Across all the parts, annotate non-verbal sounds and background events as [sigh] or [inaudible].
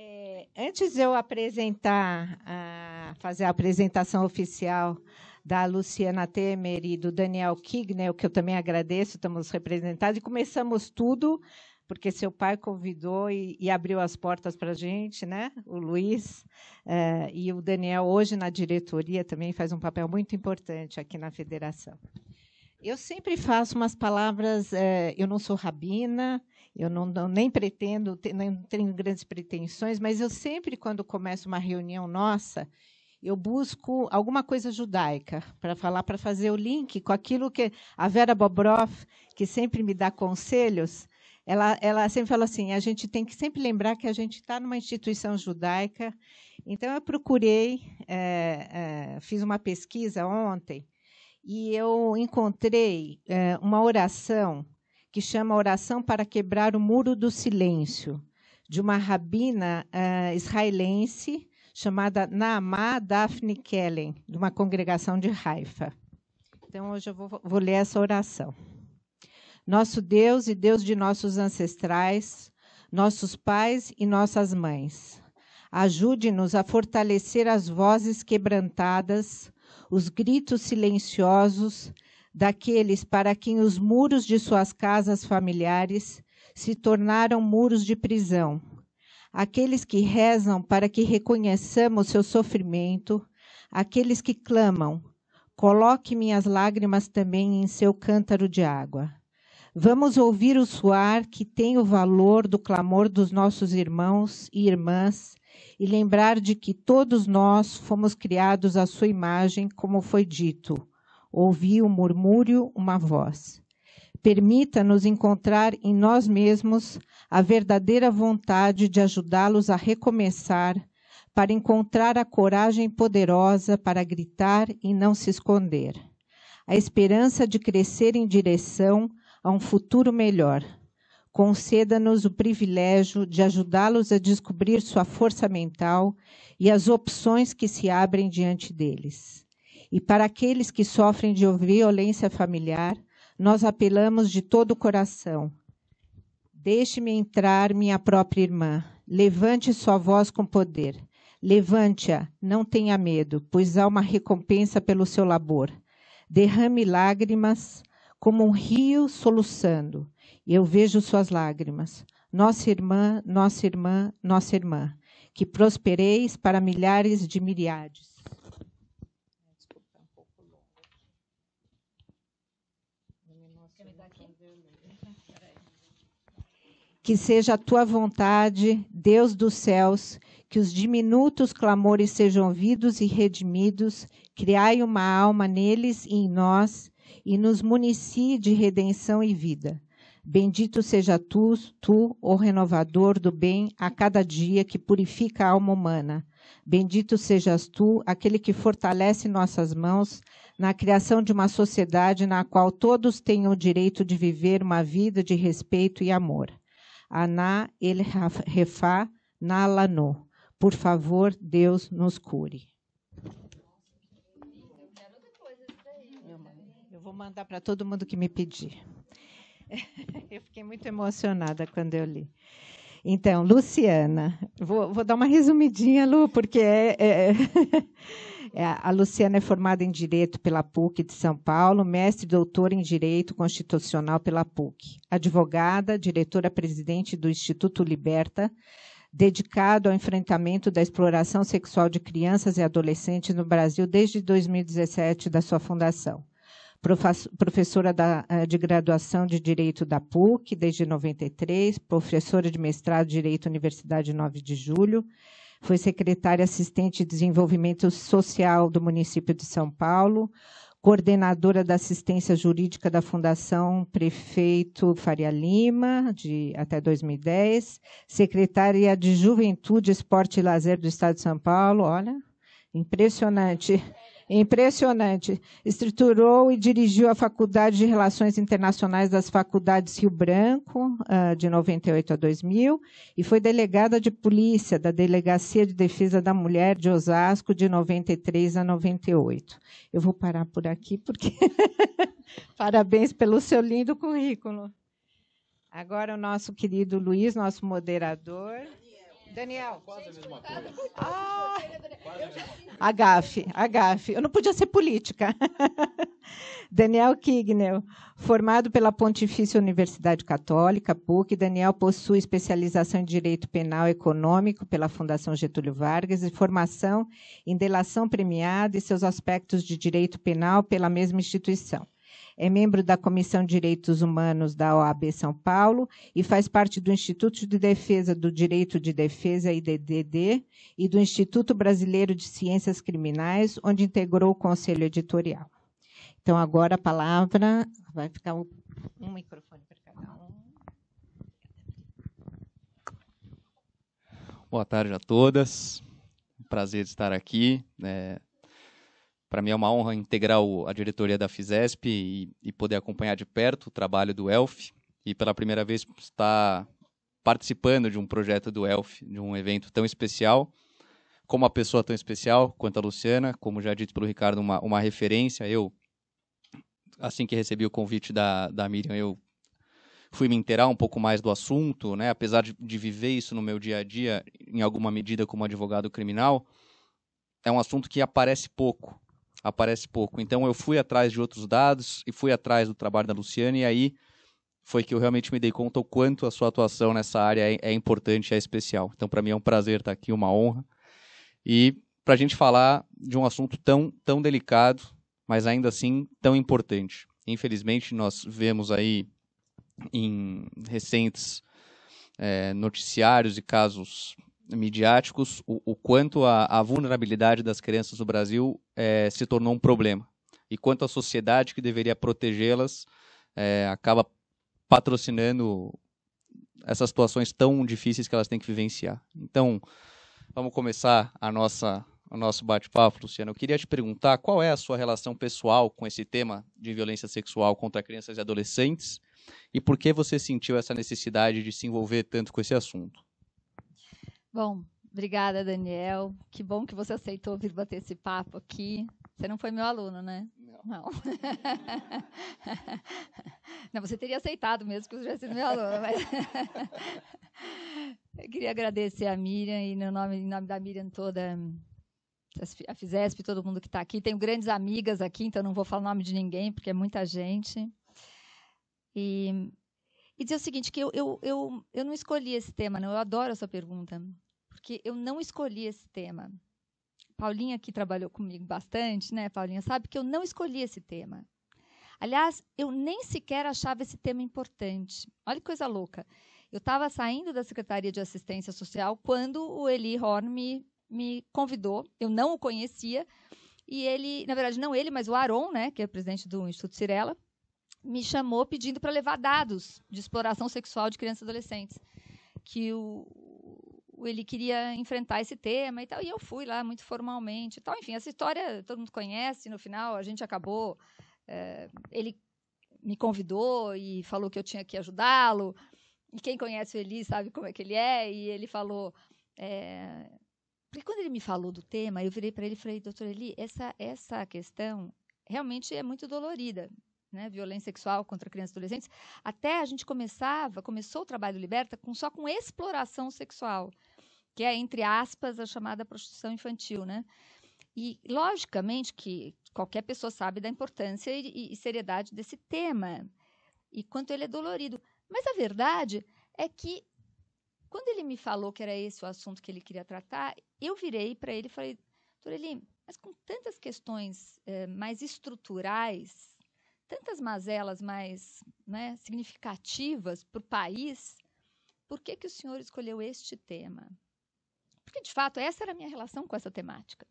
É, antes de eu apresentar, a, fazer a apresentação oficial da Luciana Temer e do Daniel o que eu também agradeço, estamos representados, e começamos tudo porque seu pai convidou e, e abriu as portas para a gente, né? O Luiz é, e o Daniel hoje na diretoria também faz um papel muito importante aqui na federação. Eu sempre faço umas palavras. É, eu não sou rabina, eu não, não nem pretendo, não tenho grandes pretensões, mas eu sempre, quando começo uma reunião nossa, eu busco alguma coisa judaica para falar, para fazer o link com aquilo que a Vera Bobroff, que sempre me dá conselhos, ela, ela sempre fala assim: a gente tem que sempre lembrar que a gente está numa instituição judaica. Então, eu procurei, é, é, fiz uma pesquisa ontem, e eu encontrei é, uma oração que chama Oração para Quebrar o Muro do Silêncio, de uma rabina uh, israelense chamada Naamá Daphne Kellen, de uma congregação de Haifa. Então, hoje eu vou, vou ler essa oração. Nosso Deus e Deus de nossos ancestrais, nossos pais e nossas mães, ajude-nos a fortalecer as vozes quebrantadas, os gritos silenciosos daqueles para quem os muros de suas casas familiares se tornaram muros de prisão, aqueles que rezam para que reconheçamos seu sofrimento, aqueles que clamam, coloque minhas lágrimas também em seu cântaro de água. Vamos ouvir o suar que tem o valor do clamor dos nossos irmãos e irmãs e lembrar de que todos nós fomos criados à sua imagem, como foi dito ouvi um murmúrio, uma voz. Permita-nos encontrar em nós mesmos a verdadeira vontade de ajudá-los a recomeçar, para encontrar a coragem poderosa para gritar e não se esconder. A esperança de crescer em direção a um futuro melhor. Conceda-nos o privilégio de ajudá-los a descobrir sua força mental e as opções que se abrem diante deles. E para aqueles que sofrem de violência familiar, nós apelamos de todo o coração. Deixe-me entrar, minha própria irmã. Levante sua voz com poder. Levante-a, não tenha medo, pois há uma recompensa pelo seu labor. Derrame lágrimas como um rio soluçando. Eu vejo suas lágrimas. Nossa irmã, nossa irmã, nossa irmã, que prospereis para milhares de miriades. Que seja a tua vontade, Deus dos céus, que os diminutos clamores sejam ouvidos e redimidos, criai uma alma neles e em nós, e nos municie de redenção e vida. Bendito seja tu, tu, o renovador do bem a cada dia que purifica a alma humana. Bendito sejas tu, aquele que fortalece nossas mãos na criação de uma sociedade na qual todos tenham o direito de viver uma vida de respeito e amor. Aná el refá nalano. Por favor, Deus nos cure. Eu vou mandar para todo mundo que me pedir. [laughs] Eu fiquei muito emocionada quando eu li. Então, Luciana, vou, vou dar uma resumidinha, Lu, porque é, é, é. [laughs] É, a Luciana é formada em Direito pela PUC de São Paulo, mestre e doutora em Direito Constitucional pela PUC, advogada, diretora-presidente do Instituto Liberta, dedicado ao enfrentamento da exploração sexual de crianças e adolescentes no Brasil desde 2017 da sua fundação. Professora eh, de graduação de Direito da PUC desde 93, professora de mestrado de Direito Universidade 9 de Julho, foi secretária assistente de desenvolvimento social do município de São Paulo, coordenadora da assistência jurídica da Fundação Prefeito Faria Lima, de até 2010, secretária de Juventude, Esporte e Lazer do Estado de São Paulo, olha, impressionante. Impressionante. Estruturou e dirigiu a Faculdade de Relações Internacionais das Faculdades Rio Branco, ah, de 98 a 2000, e foi delegada de polícia da Delegacia de Defesa da Mulher de Osasco, de 93 a 98. Eu vou parar por aqui, porque. [laughs] Parabéns pelo seu lindo currículo. Agora o nosso querido Luiz, nosso moderador. Daniel. Quase a mesma coisa. Ah, agafe, agafe. Eu não podia ser política. [laughs] Daniel Kignel, formado pela Pontifícia Universidade Católica, PUC, Daniel possui especialização em Direito Penal Econômico pela Fundação Getúlio Vargas e formação em delação premiada e seus aspectos de direito penal pela mesma instituição é membro da Comissão de Direitos Humanos da OAB São Paulo e faz parte do Instituto de Defesa do Direito de Defesa, IDDD, e do Instituto Brasileiro de Ciências Criminais, onde integrou o Conselho Editorial. Então, agora a palavra vai ficar um, um microfone para cada um. Boa tarde a todas. Prazer estar aqui. É, para mim é uma honra integrar a diretoria da Fisesp e, e poder acompanhar de perto o trabalho do ELF e pela primeira vez estar participando de um projeto do ELF, de um evento tão especial, com uma pessoa tão especial quanto a Luciana, como já dito pelo Ricardo, uma, uma referência. Eu, assim que recebi o convite da, da Miriam, eu fui me inteirar um pouco mais do assunto, né? apesar de, de viver isso no meu dia a dia, em alguma medida como advogado criminal, é um assunto que aparece pouco aparece pouco. Então eu fui atrás de outros dados e fui atrás do trabalho da Luciane e aí foi que eu realmente me dei conta o quanto a sua atuação nessa área é, é importante, é especial. Então para mim é um prazer estar aqui, uma honra. E para a gente falar de um assunto tão, tão delicado, mas ainda assim tão importante. Infelizmente nós vemos aí em recentes é, noticiários e casos midiáticos o, o quanto a, a, vulnerabilidade das crianças no Brasil é, se tornou um problema e quanto a sociedade que deveria protegê-las é, acaba patrocinando essas situações tão difíceis que elas têm que vivenciar. Então, vamos começar a nossa o nosso bate-papo, Luciano. Eu queria te perguntar qual é a sua relação pessoal com esse tema de violência sexual contra crianças e adolescentes e por que você sentiu essa necessidade de se envolver tanto com esse assunto. Bom, obrigada, Daniel. Que bom que você aceitou vir bater esse papo aqui. Você não foi meu aluno, né? Não. Não. [laughs] você teria aceitado mesmo que você tivesse sido meu aluno. Mas... [laughs] Eu queria agradecer a Miriam e, no nome, em nome da Miriam toda, a Fizesp, todo mundo que está aqui. Tenho grandes amigas aqui, então não vou falar o nome de ninguém, porque é muita gente. E e dizer o seguinte, que eu, eu, eu, eu não escolhi esse tema, não. Eu adoro essa pergunta, porque eu não escolhi esse tema. Paulinha, que trabalhou comigo bastante, né, Paulinha, sabe que eu não escolhi esse tema. Aliás, eu nem sequer achava esse tema importante. Olha que coisa louca. Eu estava saindo da Secretaria de Assistência Social quando o Eli Horn me, me convidou. Eu não o conhecia. E ele, na verdade, não ele, mas o Aron, né, que é presidente do Instituto Cirela, me chamou pedindo para levar dados de exploração sexual de crianças e adolescentes, que o, ele queria enfrentar esse tema e tal, e eu fui lá muito formalmente e tal. Enfim, essa história todo mundo conhece, no final a gente acabou, é, ele me convidou e falou que eu tinha que ajudá-lo, e quem conhece o Eli sabe como é que ele é, e ele falou... É, eh, porque quando ele me falou do tema, eu virei para ele e falei, doutor Eli, essa, essa questão realmente é muito dolorida né, violência sexual contra crianças e adolescentes, até a gente começava, começou o trabalho do Liberta com, só com exploração sexual, que é, entre aspas, a chamada prostituição infantil, né? E, logicamente, que qualquer pessoa sabe da importância e, e, seriedade desse tema, e quanto ele é dolorido. Mas a verdade é que, quando ele me falou que era esse o assunto que ele queria tratar, eu virei para ele e falei, Torelli, mas com tantas questões eh, mais estruturais tantas mazelas mais né, significativas para o país, por que, que o senhor escolheu este tema? Porque, de fato, essa era a minha relação com essa temática.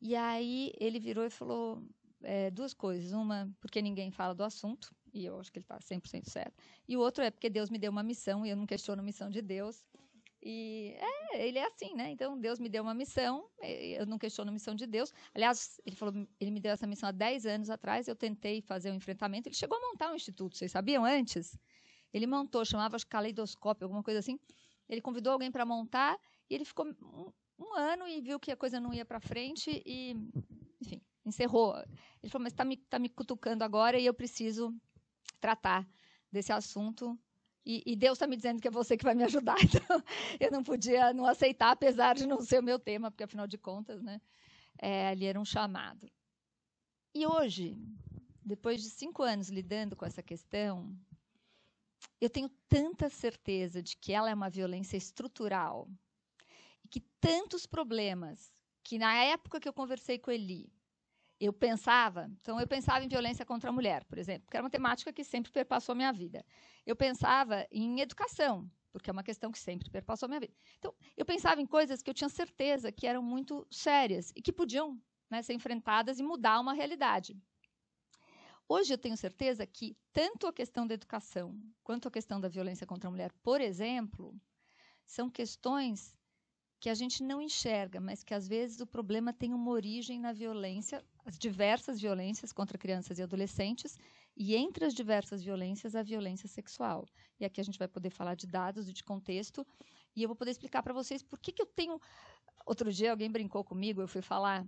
E aí ele virou e falou é, duas coisas. Uma, porque ninguém fala do assunto, e eu acho que ele está 100% certo. E o outro é porque Deus me deu uma missão, e eu não questiono a missão de Deus. E é, ele é assim, né? Então Deus me deu uma missão, eu não questiono a missão de Deus. Aliás, ele falou, ele me deu essa missão há 10 anos atrás, eu tentei fazer um enfrentamento, ele chegou a montar um instituto, vocês sabiam antes? Ele montou, chamava acho, caleidoscópio, alguma coisa assim. Ele convidou alguém para montar e ele ficou um, um, ano e viu que a coisa não ia para frente e, enfim, encerrou. Ele falou, mas está me, tá me cutucando agora e eu preciso tratar desse assunto e, e Deus está me dizendo que é você que vai me ajudar. [laughs] Então, eu não podia não aceitar, apesar de não ser o meu tema, porque afinal de contas, né, é, ali era um chamado. E hoje, depois de cinco anos lidando com essa questão, eu tenho tanta certeza de que ela é uma violência estrutural e que tantos problemas que na época que eu conversei com Eli eu pensava, então eu pensava em violência contra a mulher, por exemplo, que era uma temática que sempre perpassou a minha vida. Eu pensava em educação, porque é uma questão que sempre perpassou a minha vida. Então, eu pensava em coisas que eu tinha certeza que eram muito sérias e que podiam né, ser enfrentadas e mudar uma realidade. Hoje eu tenho certeza que tanto a questão da educação quanto a questão da violência contra a mulher, por exemplo, são questões que a gente não enxerga, mas que às vezes o problema tem uma origem na violência, as diversas violências contra crianças e adolescentes, e entre as diversas violências, a violência sexual. E aqui a gente vai poder falar de dados e de contexto, e eu vou poder explicar para vocês por que, que eu tenho. Outro dia alguém brincou comigo, eu fui falar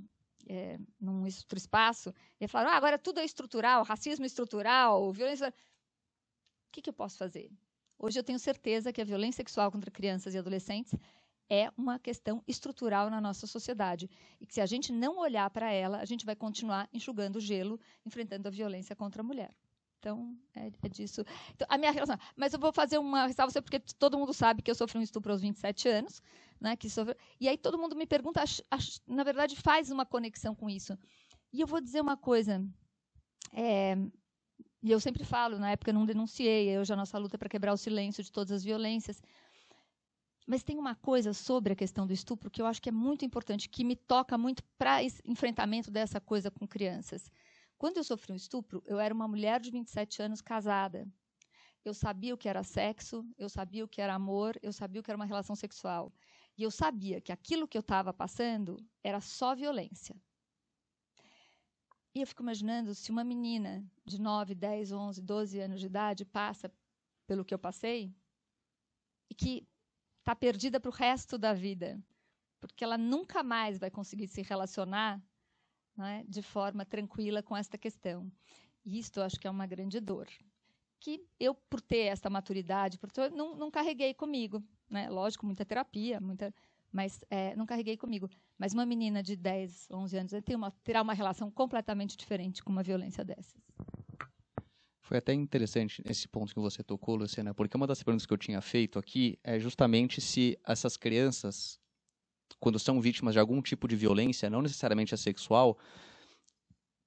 é, num outro espaço, e falaram: ah, agora tudo é estrutural, racismo estrutural, violência. O que, que eu posso fazer? Hoje eu tenho certeza que a violência sexual contra crianças e adolescentes é uma questão estrutural na nossa sociedade e que se a gente não olhar para ela, a gente vai continuar enxugando o gelo, enfrentando a violência contra a mulher. Então, é, é disso. Então, a minha relação. Mas eu vou fazer uma ressalva, porque todo mundo sabe que eu sofri um estupro aos 27 anos. Né, que sofre, e aí todo mundo me pergunta, ach, ach, na verdade, faz uma conexão com isso. E eu vou dizer uma coisa. É, e eu sempre falo, na época eu não denunciei, hoje a nossa luta é para quebrar o silêncio de todas as violências. Mas tem uma coisa sobre a questão do estupro que eu acho que é muito importante, que me toca muito para enfrentamento dessa coisa com crianças. Quando eu sofri um estupro, eu era uma mulher de 27 anos casada. Eu sabia o que era sexo, eu sabia o que era amor, eu sabia o que era uma relação sexual. E eu sabia que aquilo que eu estava passando era só violência. E eu fico imaginando se uma menina de 9, 10, 11, 12 anos de idade passa pelo que eu passei, e que está perdida para o resto da vida, porque ela nunca mais vai conseguir se relacionar né, de forma tranquila com esta questão. E isto eu acho que é uma grande dor, que eu, por ter esta maturidade, por ter, não, não carreguei comigo. Né? Lógico, muita terapia, muita, mas é, não carreguei comigo. Mas uma menina de 10, 11 anos uma, terá uma relação completamente diferente com uma violência dessas. Foi até interessante esse ponto que você tocou, Luciana, porque uma das perguntas que eu tinha feito aqui é justamente se essas crianças, quando são vítimas de algum tipo de violência, não necessariamente a é sexual,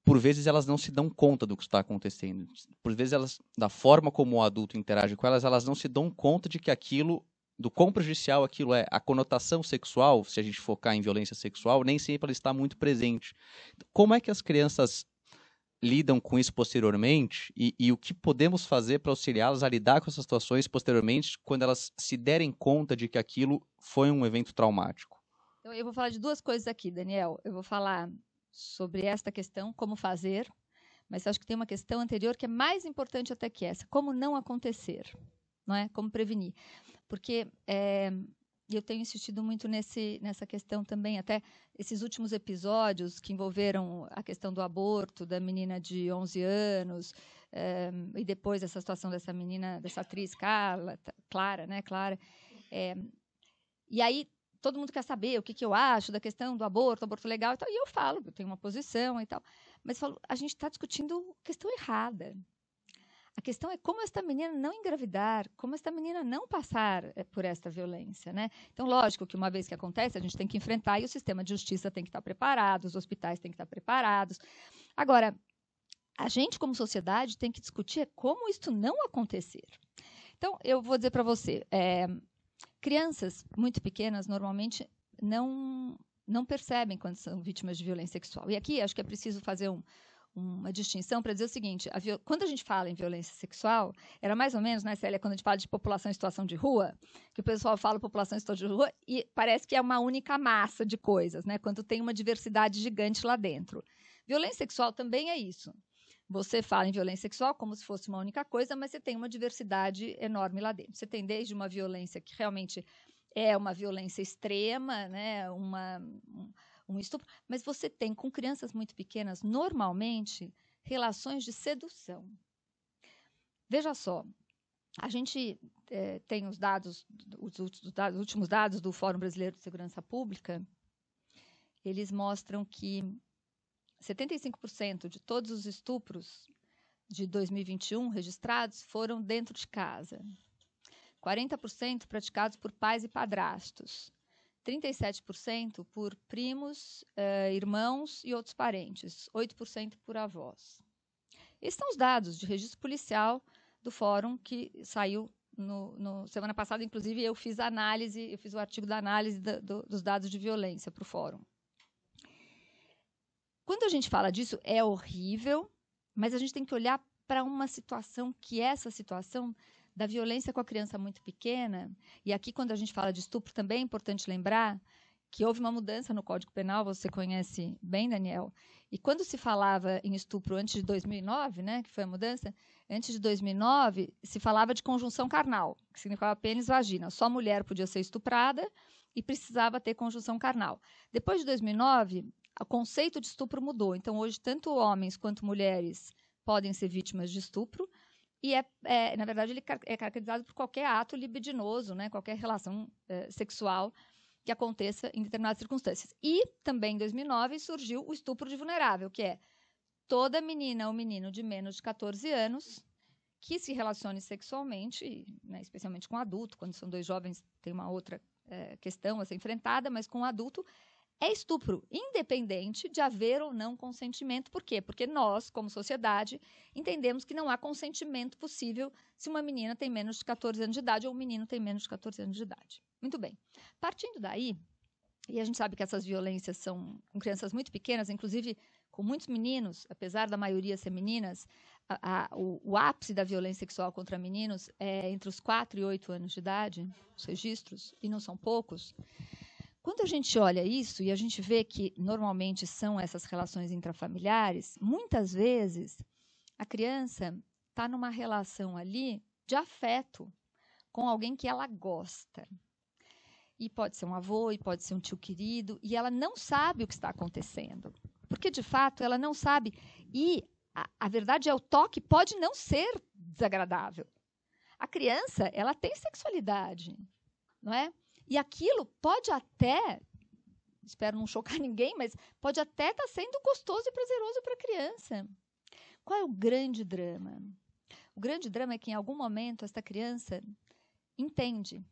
por vezes elas não se dão conta do que está acontecendo. Por vezes elas, da forma como o adulto interage com elas, elas não se dão conta de que aquilo, do quão prejudicial aquilo é. A conotação sexual, se a gente focar em violência sexual, nem sempre ela está muito presente. Então, como é que as crianças lidam com isso posteriormente e, e o que podemos fazer para auxiliá-las a lidar com essas situações posteriormente quando elas se derem conta de que aquilo foi um evento traumático? Então, eu vou falar de duas coisas aqui, Daniel. Eu vou falar sobre esta questão, como fazer, mas acho que tem uma questão anterior que é mais importante até que essa: como não acontecer, não é? Como prevenir. Porque é, e eu tenho insistido muito nesse, nessa questão também, até esses últimos episódios que envolveram a questão do aborto da menina de 11 anos, é, e depois essa situação dessa menina, dessa atriz Carla, Clara, né, Clara. É, e aí todo mundo quer saber o que, que eu acho da questão do aborto, aborto legal e tal. E eu falo, eu tenho uma posição e tal. Mas eu falo, a gente está discutindo questão errada. A questão é como esta menina não engravidar, como esta menina não passar eh, por esta violência, né? Então, lógico que uma vez que acontece, a gente tem que enfrentar e o sistema de justiça tem que estar preparado, os hospitais têm que estar preparados. Agora, a gente como sociedade tem que discutir como isso não acontecer. Então, eu vou dizer para você, é, crianças muito pequenas normalmente não não percebem quando são vítimas de violência sexual. E aqui acho que é preciso fazer um, uma distinção para dizer o seguinte: a viol... quando a gente fala em violência sexual, era mais ou menos, né, Célia, quando a gente fala de população em situação de rua, que o pessoal fala população em situação de rua e parece que é uma única massa de coisas, né, quando tem uma diversidade gigante lá dentro. Violência sexual também é isso. Você fala em violência sexual como se fosse uma única coisa, mas você tem uma diversidade enorme lá dentro. Você tem desde uma violência que realmente é uma violência extrema, né, uma um estupro, mas você tem com crianças muito pequenas, normalmente, relações de sedução. Veja só, a gente é, tem os dados, os, os últimos dados do Fórum Brasileiro de Segurança Pública, eles mostram que 75% de todos os estupros de 2021 registrados foram dentro de casa. 40% praticados por pais e padrastos. 37% por primos, eh, irmãos e outros parentes, 8% por avós. Esses são os dados de registro policial do fórum que saiu no, no, semana passada, inclusive eu fiz a análise, eu fiz o artigo da análise da, do, dos dados de violência para o fórum. Quando a gente fala disso, é horrível, mas a gente tem que olhar para uma situação que essa situação da violência com a criança muito pequena, e aqui quando a gente fala de estupro também é importante lembrar que houve uma mudança no Código Penal, você conhece bem, Daniel. E quando se falava em estupro antes de 2009, né, que foi a mudança, antes de 2009 se falava de conjunção carnal, que significava pênis vagina. Só mulher podia ser estuprada e precisava ter conjunção carnal. Depois de 2009, o conceito de estupro mudou. Então hoje tanto homens quanto mulheres podem ser vítimas de estupro e, é, é, na verdade, ele é caracterizado por qualquer ato libidinoso, né? qualquer relação é, sexual que aconteça em determinadas circunstâncias. E também em 2009 surgiu o estupro de vulnerável, que é toda menina ou menino de menos de 14 anos que se relacione sexualmente, né, especialmente com adulto, quando são dois jovens tem uma outra é, questão a ser enfrentada, mas com adulto é estupro, independente de haver ou não consentimento. Por quê? Porque nós, como sociedade, entendemos que não há consentimento possível se uma menina tem menos de 14 anos de idade ou um menino tem menos de 14 anos de idade. Muito bem. Partindo daí, e a gente sabe que essas violências são em crianças muito pequenas, inclusive com muitos meninos, apesar da maioria ser meninas, a, a, o, o, ápice da violência sexual contra meninos é entre os 4 e 8 anos de idade, os registros, e não são poucos. Quando a gente olha isso e a gente vê que normalmente são essas relações intrafamiliares, muitas vezes a criança está numa relação ali de afeto com alguém que ela gosta. E pode ser um avô, e pode ser um tio querido, e ela não sabe o que está acontecendo. Porque, de fato, ela não sabe. E a, a verdade é o toque pode não ser desagradável. A criança, ela tem sexualidade, não é? E aquilo pode até, espero não chocar [laughs] ninguém, mas pode até estar tá sendo gostoso e prazeroso para a criança. Qual é o grande drama? O grande drama é que em algum momento esta criança entende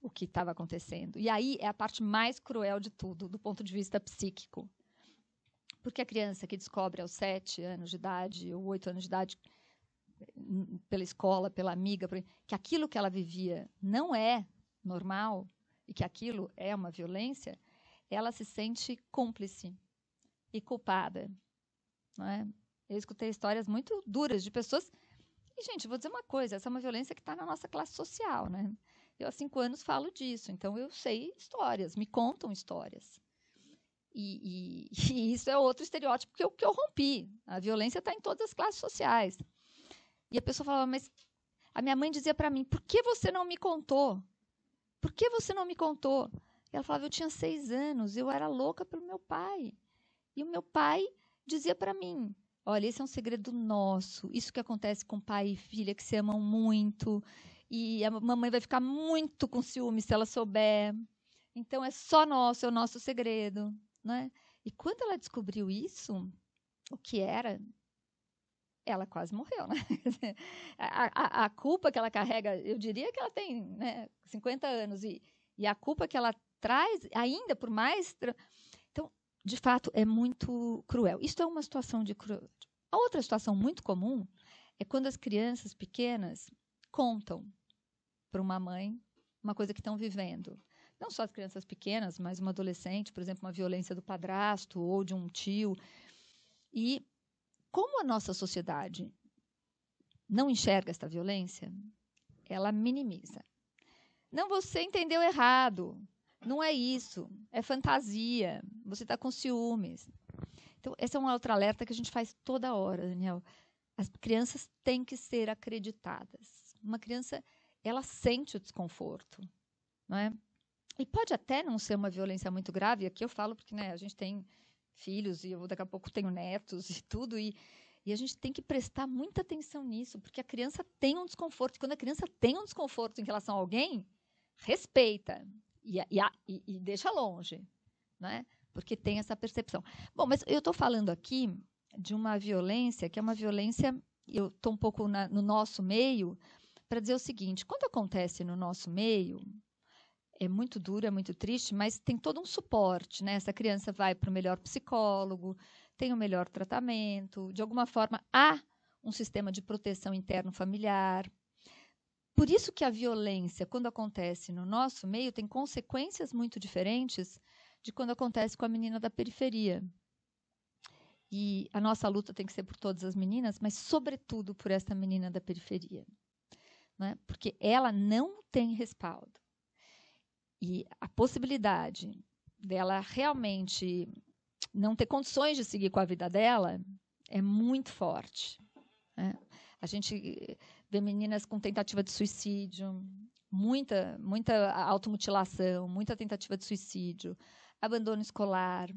o que estava acontecendo. E aí é a parte mais cruel de tudo, do ponto de vista psíquico. Porque a criança que descobre aos sete anos de idade ou oito anos de idade, hum, pela escola, pela amiga, que aquilo que ela vivia não é normal e que aquilo é uma violência, ela se sente cúmplice e culpada. Não é? Eu escutei histórias muito duras de pessoas. E, gente, vou dizer uma coisa: essa é uma violência que está na nossa classe social. Né? Eu, há cinco anos, falo disso, então eu sei histórias, me contam histórias. E, e, [laughs] e isso é outro estereótipo que eu, que eu rompi. A violência está em todas as classes sociais. E a pessoa falava, mas a minha mãe dizia para mim: por que você não me contou? Por que você não me contou? Ela falava: Eu tinha seis anos, eu era louca pelo meu pai. E o meu pai dizia para mim: Olha, esse é um segredo nosso. Isso que acontece com pai e filha que se amam muito. E a mamãe vai ficar muito com ciúme se ela souber. Então é só nosso, é o nosso segredo. Né? E quando ela descobriu isso, o que era ela quase morreu, né? [laughs] a, a, a, culpa que ela carrega, eu diria que ela tem né, 50 anos, e, e a culpa que ela traz, ainda por mais. Então, de fato, é muito cruel. Isto é uma situação de cruel. A outra situação muito comum é quando as crianças pequenas contam para uma mãe uma coisa que estão vivendo. Não só as crianças pequenas, mas uma adolescente, por exemplo, uma violência do padrasto ou de um tio. E como a nossa sociedade não enxerga esta violência, ela minimiza. Não, você entendeu errado. Não é isso. É fantasia. Você está com ciúmes. Então, esse é um outro alerta que a gente faz toda hora, Daniel. As crianças têm que ser acreditadas. Uma criança, ela sente o desconforto, não é? E pode até não ser uma violência muito grave, aqui eu falo porque né, a gente tem filhos e eu daqui a pouco tenho netos e tudo e e a gente tem que prestar muita atenção nisso, porque a criança tem um desconforto. E quando a criança tem um desconforto em relação a alguém, respeita e, e, e deixa longe, né? porque tem essa percepção. Bom, mas eu estou falando aqui de uma violência que é uma violência, eu estou um pouco na, no nosso meio, para dizer o seguinte: quando acontece no nosso meio, é muito duro, é muito triste, mas tem todo um suporte, né? Essa criança vai para o melhor psicólogo, tem o um melhor tratamento, de alguma forma há um sistema de proteção interno familiar. Por isso que a violência, quando acontece no nosso meio, tem consequências muito diferentes de quando acontece com a menina da periferia. E a nossa luta tem que ser por todas as meninas, mas sobretudo por essa menina da periferia, né? Porque ela não tem respaldo e a possibilidade dela realmente não ter condições de seguir com a vida dela é muito forte. Né? A gente vê meninas com tentativa de suicídio, muita, muita automutilação, muita tentativa de suicídio, abandono escolar.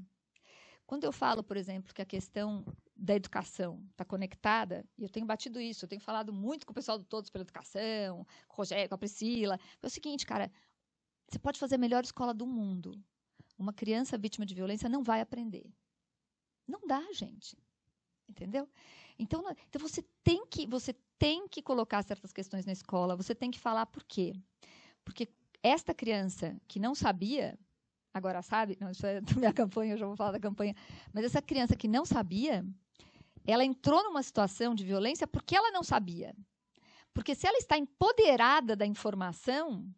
Quando eu falo, por exemplo, que a questão da educação está conectada, e eu tenho batido isso, eu tenho falado muito com o pessoal do Todos pela Educação, com o Rogério, com a Priscila, é o seguinte, cara, você pode fazer a melhor escola do mundo. Uma criança vítima de violência não vai aprender. Não dá, gente. Entendeu? Então, então você tem que você tem que colocar certas questões na escola, você tem que falar por quê. Porque esta criança que não sabia, agora sabe, não, isso é [laughs] da minha campanha, eu já vou falar da campanha, mas essa criança que não sabia, ela entrou numa situação de violência porque ela não sabia. Porque se ela está empoderada da informação,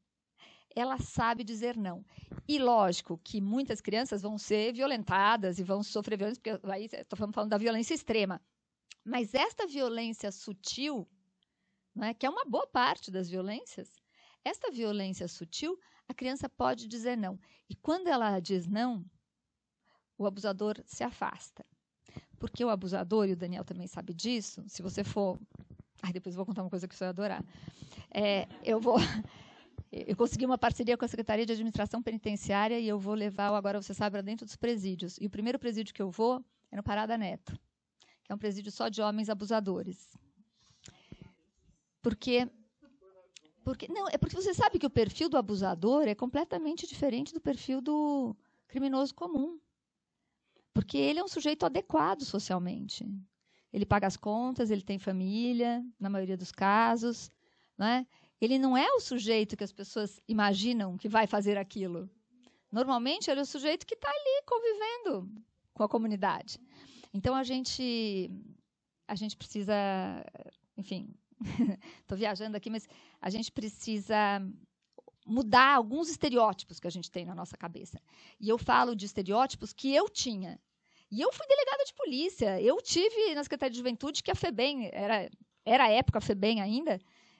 ela sabe dizer não. E lógico que muitas crianças vão ser violentadas e vão sofrer violência, porque aí estamos falando da violência extrema. Mas esta violência sutil, né, que é uma boa parte das violências, esta violência sutil, a criança pode dizer não. E quando ela diz não, o abusador se afasta. Porque o abusador, e o Daniel também sabe disso, se você for. Ai, depois eu vou contar uma coisa que você vai adorar. É, eu vou eu consegui uma parceria com a Secretaria de Administração Penitenciária e eu vou levar o Agora Você Sabe para dentro dos presídios. E o primeiro presídio que eu vou é no Parada Neto, que é um presídio só de homens abusadores. Porque, porque não é porque você sabe que o perfil do abusador é completamente diferente do perfil do criminoso comum, porque ele é um sujeito adequado socialmente. Ele paga as contas, ele tem família, na maioria dos casos, não é? Ele não é o sujeito que as pessoas imaginam que vai fazer aquilo. Normalmente, ele é o sujeito que está ali convivendo com a comunidade. Então, a gente, a gente precisa, enfim, estou [laughs] viajando aqui, mas a gente precisa mudar alguns estereótipos que a gente tem na nossa cabeça. E eu falo de estereótipos que eu tinha. E eu fui delegada de polícia. Eu tive na Secretaria de Juventude, que a FEBEM, era, era a época a FEBEM ainda,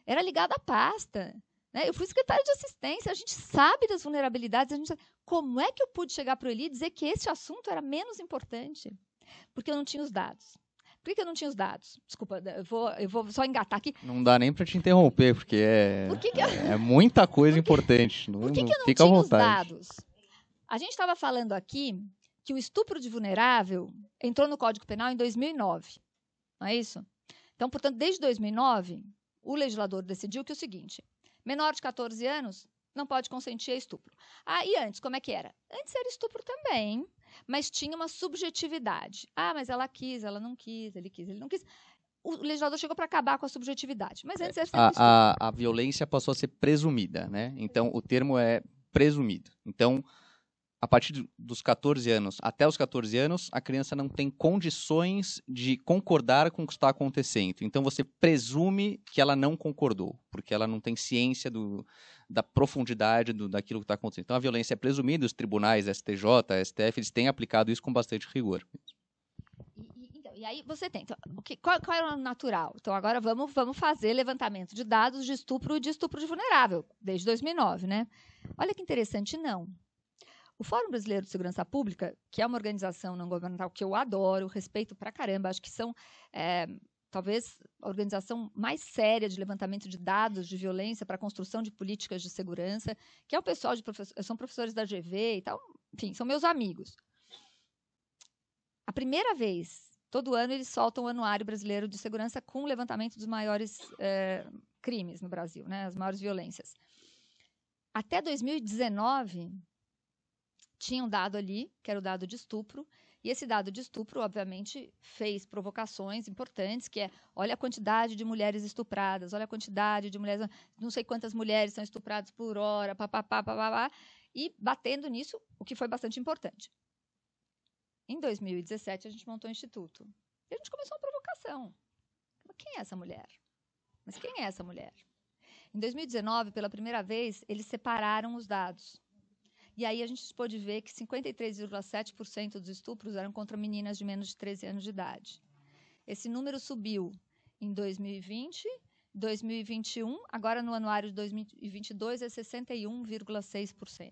era ligado à pasta. Né? Eu fui secretária de assistência, a gente sabe das vulnerabilidades. A gente sabe. Como é que eu pude chegar para o Eli e dizer que esse assunto era menos importante? Porque eu não tinha os dados. Por que, eu não tinha os dados? Desculpa, eu vou, eu vou só engatar aqui. Não dá nem para te interromper, porque é, Por que que eu... é muita coisa Por que... importante. Não, Por que, que eu não fica tinha os dados? A gente estava falando aqui que o estupro de vulnerável entrou no Código Penal em 2009, não é isso? Então, portanto, desde 2009, o legislador decidiu que é o seguinte: menor de 14 anos não pode consentir a estupro. Ah, e antes, como é que era? Antes era estupro também, mas tinha uma subjetividade. Ah, mas ela quis, ela não quis, ele quis, ele não quis. O legislador chegou para acabar com a subjetividade, mas antes era a, A, a violência passou a ser presumida, né? Então, o termo é presumido. Então, a partir dos 14 anos, até os 14 anos, a criança não tem condições de concordar com o que está acontecendo. Então você presume que ela não concordou, porque ela não tem ciência do, da profundidade do, daquilo que está acontecendo. Então a violência é presumida, os tribunais, STJ, STF, eles têm aplicado isso com bastante rigor. Então, e, aí você tem, então, que, qual, qual era é o natural? Então agora vamos, vamos fazer levantamento de dados de estupro e de estupro de vulnerável, desde 2009, né? Olha que interessante, não. O Fórum Brasileiro de Segurança Pública, que é uma organização não governamental que eu adoro, respeito pra caramba, acho que são é, talvez a organização mais séria de levantamento de dados de violência para construção de políticas de segurança, que é o pessoal de são professores da GV e tal, enfim, são meus amigos. A primeira vez, todo ano eles soltam o Anuário Brasileiro de Segurança com o levantamento dos maiores é, crimes no Brasil, né, as maiores violências. Até 2019, tinha um dado ali, que era o dado de estupro, e esse dado de estupro, obviamente, fez provocações importantes, que é, olha a quantidade de mulheres estupradas, olha a quantidade de mulheres, não sei quantas mulheres são estupradas por hora, papapá, papapá, e batendo nisso, o que foi bastante importante. Em 2017, a gente montou o Instituto. E a gente começou uma provocação. Quem é essa mulher? Mas quem é essa mulher? Em 2019, pela primeira vez, eles separaram os dados. E aí a gente pôde ver que 53,7% dos estupros eram contra meninas de menos de 13 anos de idade. Esse número subiu em 2020, 2021, agora no anuário de 2022 é 61,6%.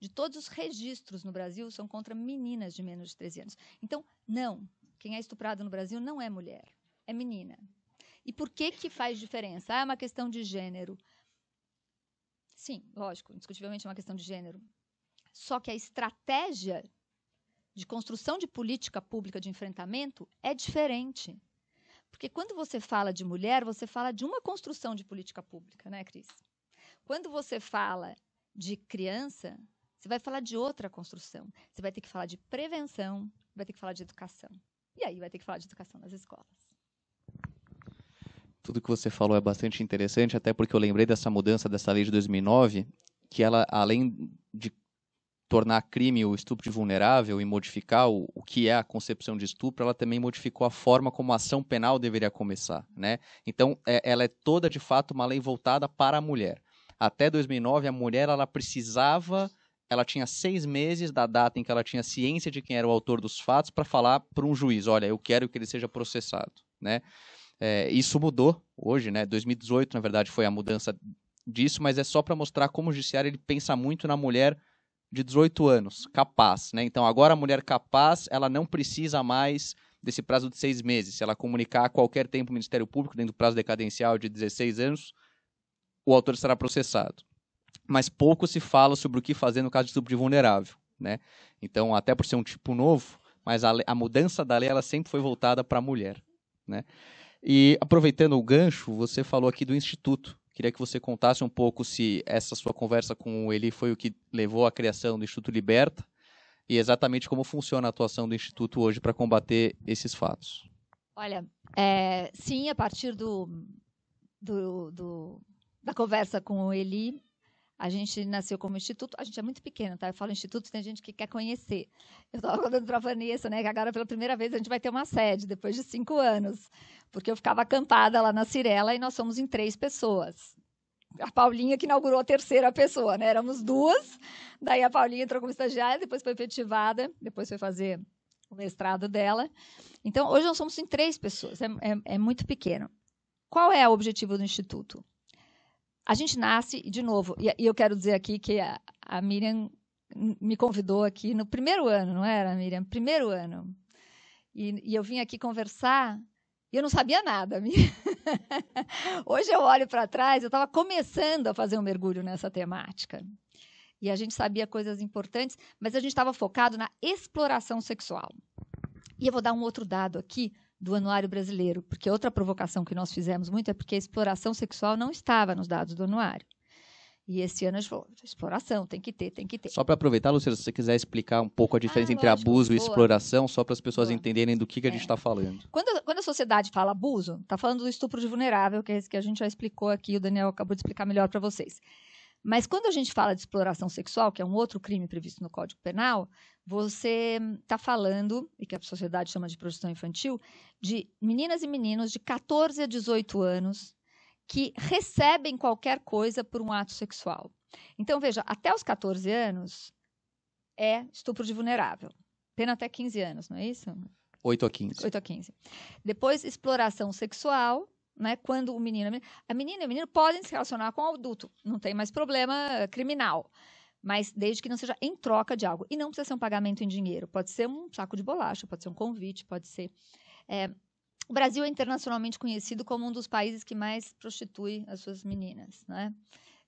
De todos os registros no Brasil são contra meninas de menos de 13 anos. Então, não, quem é estuprado no Brasil não é mulher, é menina. E por que que faz diferença? Ah, é uma questão de gênero. Sim, lógico, indiscutivelmente é uma questão de gênero. Só que a estratégia de construção de política pública de enfrentamento é diferente. Porque quando você fala de mulher, você fala de uma construção de política pública, né, Cris? Quando você fala de criança, você vai falar de outra construção. Você vai ter que falar de prevenção, vai ter que falar de educação. E aí vai ter que falar de educação nas escolas. Tudo que você falou é bastante interessante, até porque eu lembrei dessa mudança dessa lei de 2009, que ela, além de tornar crime o estupro de vulnerável e modificar o, o, que é a concepção de estupro, ela também modificou a forma como a ação penal deveria começar. Né? Então, é, ela é toda, de fato, uma lei voltada para a mulher. Até 2009, a mulher ela precisava, ela tinha seis meses da data em que ela tinha ciência de quem era o autor dos fatos para falar para um juiz, olha, eu quero que ele seja processado. Né? É, isso mudou hoje, né? 2018, na verdade, foi a mudança disso, mas é só para mostrar como o judiciário ele pensa muito na mulher de 18 anos, capaz, né? Então agora a mulher capaz, ela não precisa mais desse prazo de seis meses. Se ela comunicar a qualquer tempo o Ministério Público dentro do prazo decadencial de 16 anos, o autor será processado. Mas pouco se fala sobre o que fazer no caso de estupro de vulnerável, né? Então até por ser um tipo novo, mas a, a mudança da lei ela sempre foi voltada para a mulher, né? E aproveitando o gancho, você falou aqui do Instituto. Queria que você contasse um pouco se essa sua conversa com ele foi o que levou à criação do Instituto Liberta e exatamente como funciona a atuação do Instituto hoje para combater esses fatos. Olha, é, sim, a partir do, do, do, da conversa com o Eli, a gente nasceu como instituto, a gente é muito pequeno, tá? Eu falo instituto, tem gente que quer conhecer. Eu estava contando para a Vanessa, né, que agora pela primeira vez a gente vai ter uma sede, depois de cinco anos, porque eu ficava acampada lá na Cirela e nós somos em três pessoas. A Paulinha que inaugurou a terceira pessoa, né? Éramos duas, daí a Paulinha entrou como estagiária, depois foi efetivada, depois foi fazer o mestrado dela. Então, hoje nós somos em três pessoas, é, é, é muito pequeno. Qual é o objetivo do Instituto? A gente nasce, de novo, e, e eu quero dizer aqui que a, a Miriam me convidou aqui no primeiro ano, não era, Miriam? Primeiro ano. E, e eu vim aqui conversar e eu não sabia nada. [laughs] Hoje eu olho para trás, eu estava começando a fazer um mergulho nessa temática. E a gente sabia coisas importantes, mas a gente estava focado na exploração sexual. E eu vou dar um outro dado aqui do Anuário Brasileiro, porque outra provocação que nós fizemos muito é porque a exploração sexual não estava nos dados do anuário. E esse ano a gente falou, exploração, tem que ter, tem que ter. Só para aproveitar, Luciana, se você quiser explicar um pouco a ah, diferença ah, entre lógico, abuso boa. e exploração, só para as pessoas boa. entenderem do que, que a gente está é. Tá falando. Quando, quando a sociedade fala abuso, está falando do estupro de vulnerável, que, é esse que a gente já explicou aqui, o Daniel acabou de explicar melhor para vocês. Mas quando a gente fala de exploração sexual, que é um outro crime previsto no Código Penal, você está hum, falando, e que a sociedade chama de prostituição infantil, de meninas e meninos de 14 a 18 anos que recebem qualquer coisa por um ato sexual. Então, veja, até os 14 anos é estupro de vulnerável. Pena até 15 anos, não é isso? 8 a 15. 8 a 15. Depois, exploração sexual, né, quando o é menino, a menina e o menino podem se relacionar com o adulto, não tem mais problema criminal. Mas desde que não seja em troca de algo. E não precisa ser um pagamento em dinheiro. Pode ser um saco de bolacha, pode ser um convite, pode ser. É, o Brasil é internacionalmente conhecido como um dos países que mais prostitui as suas meninas. Né?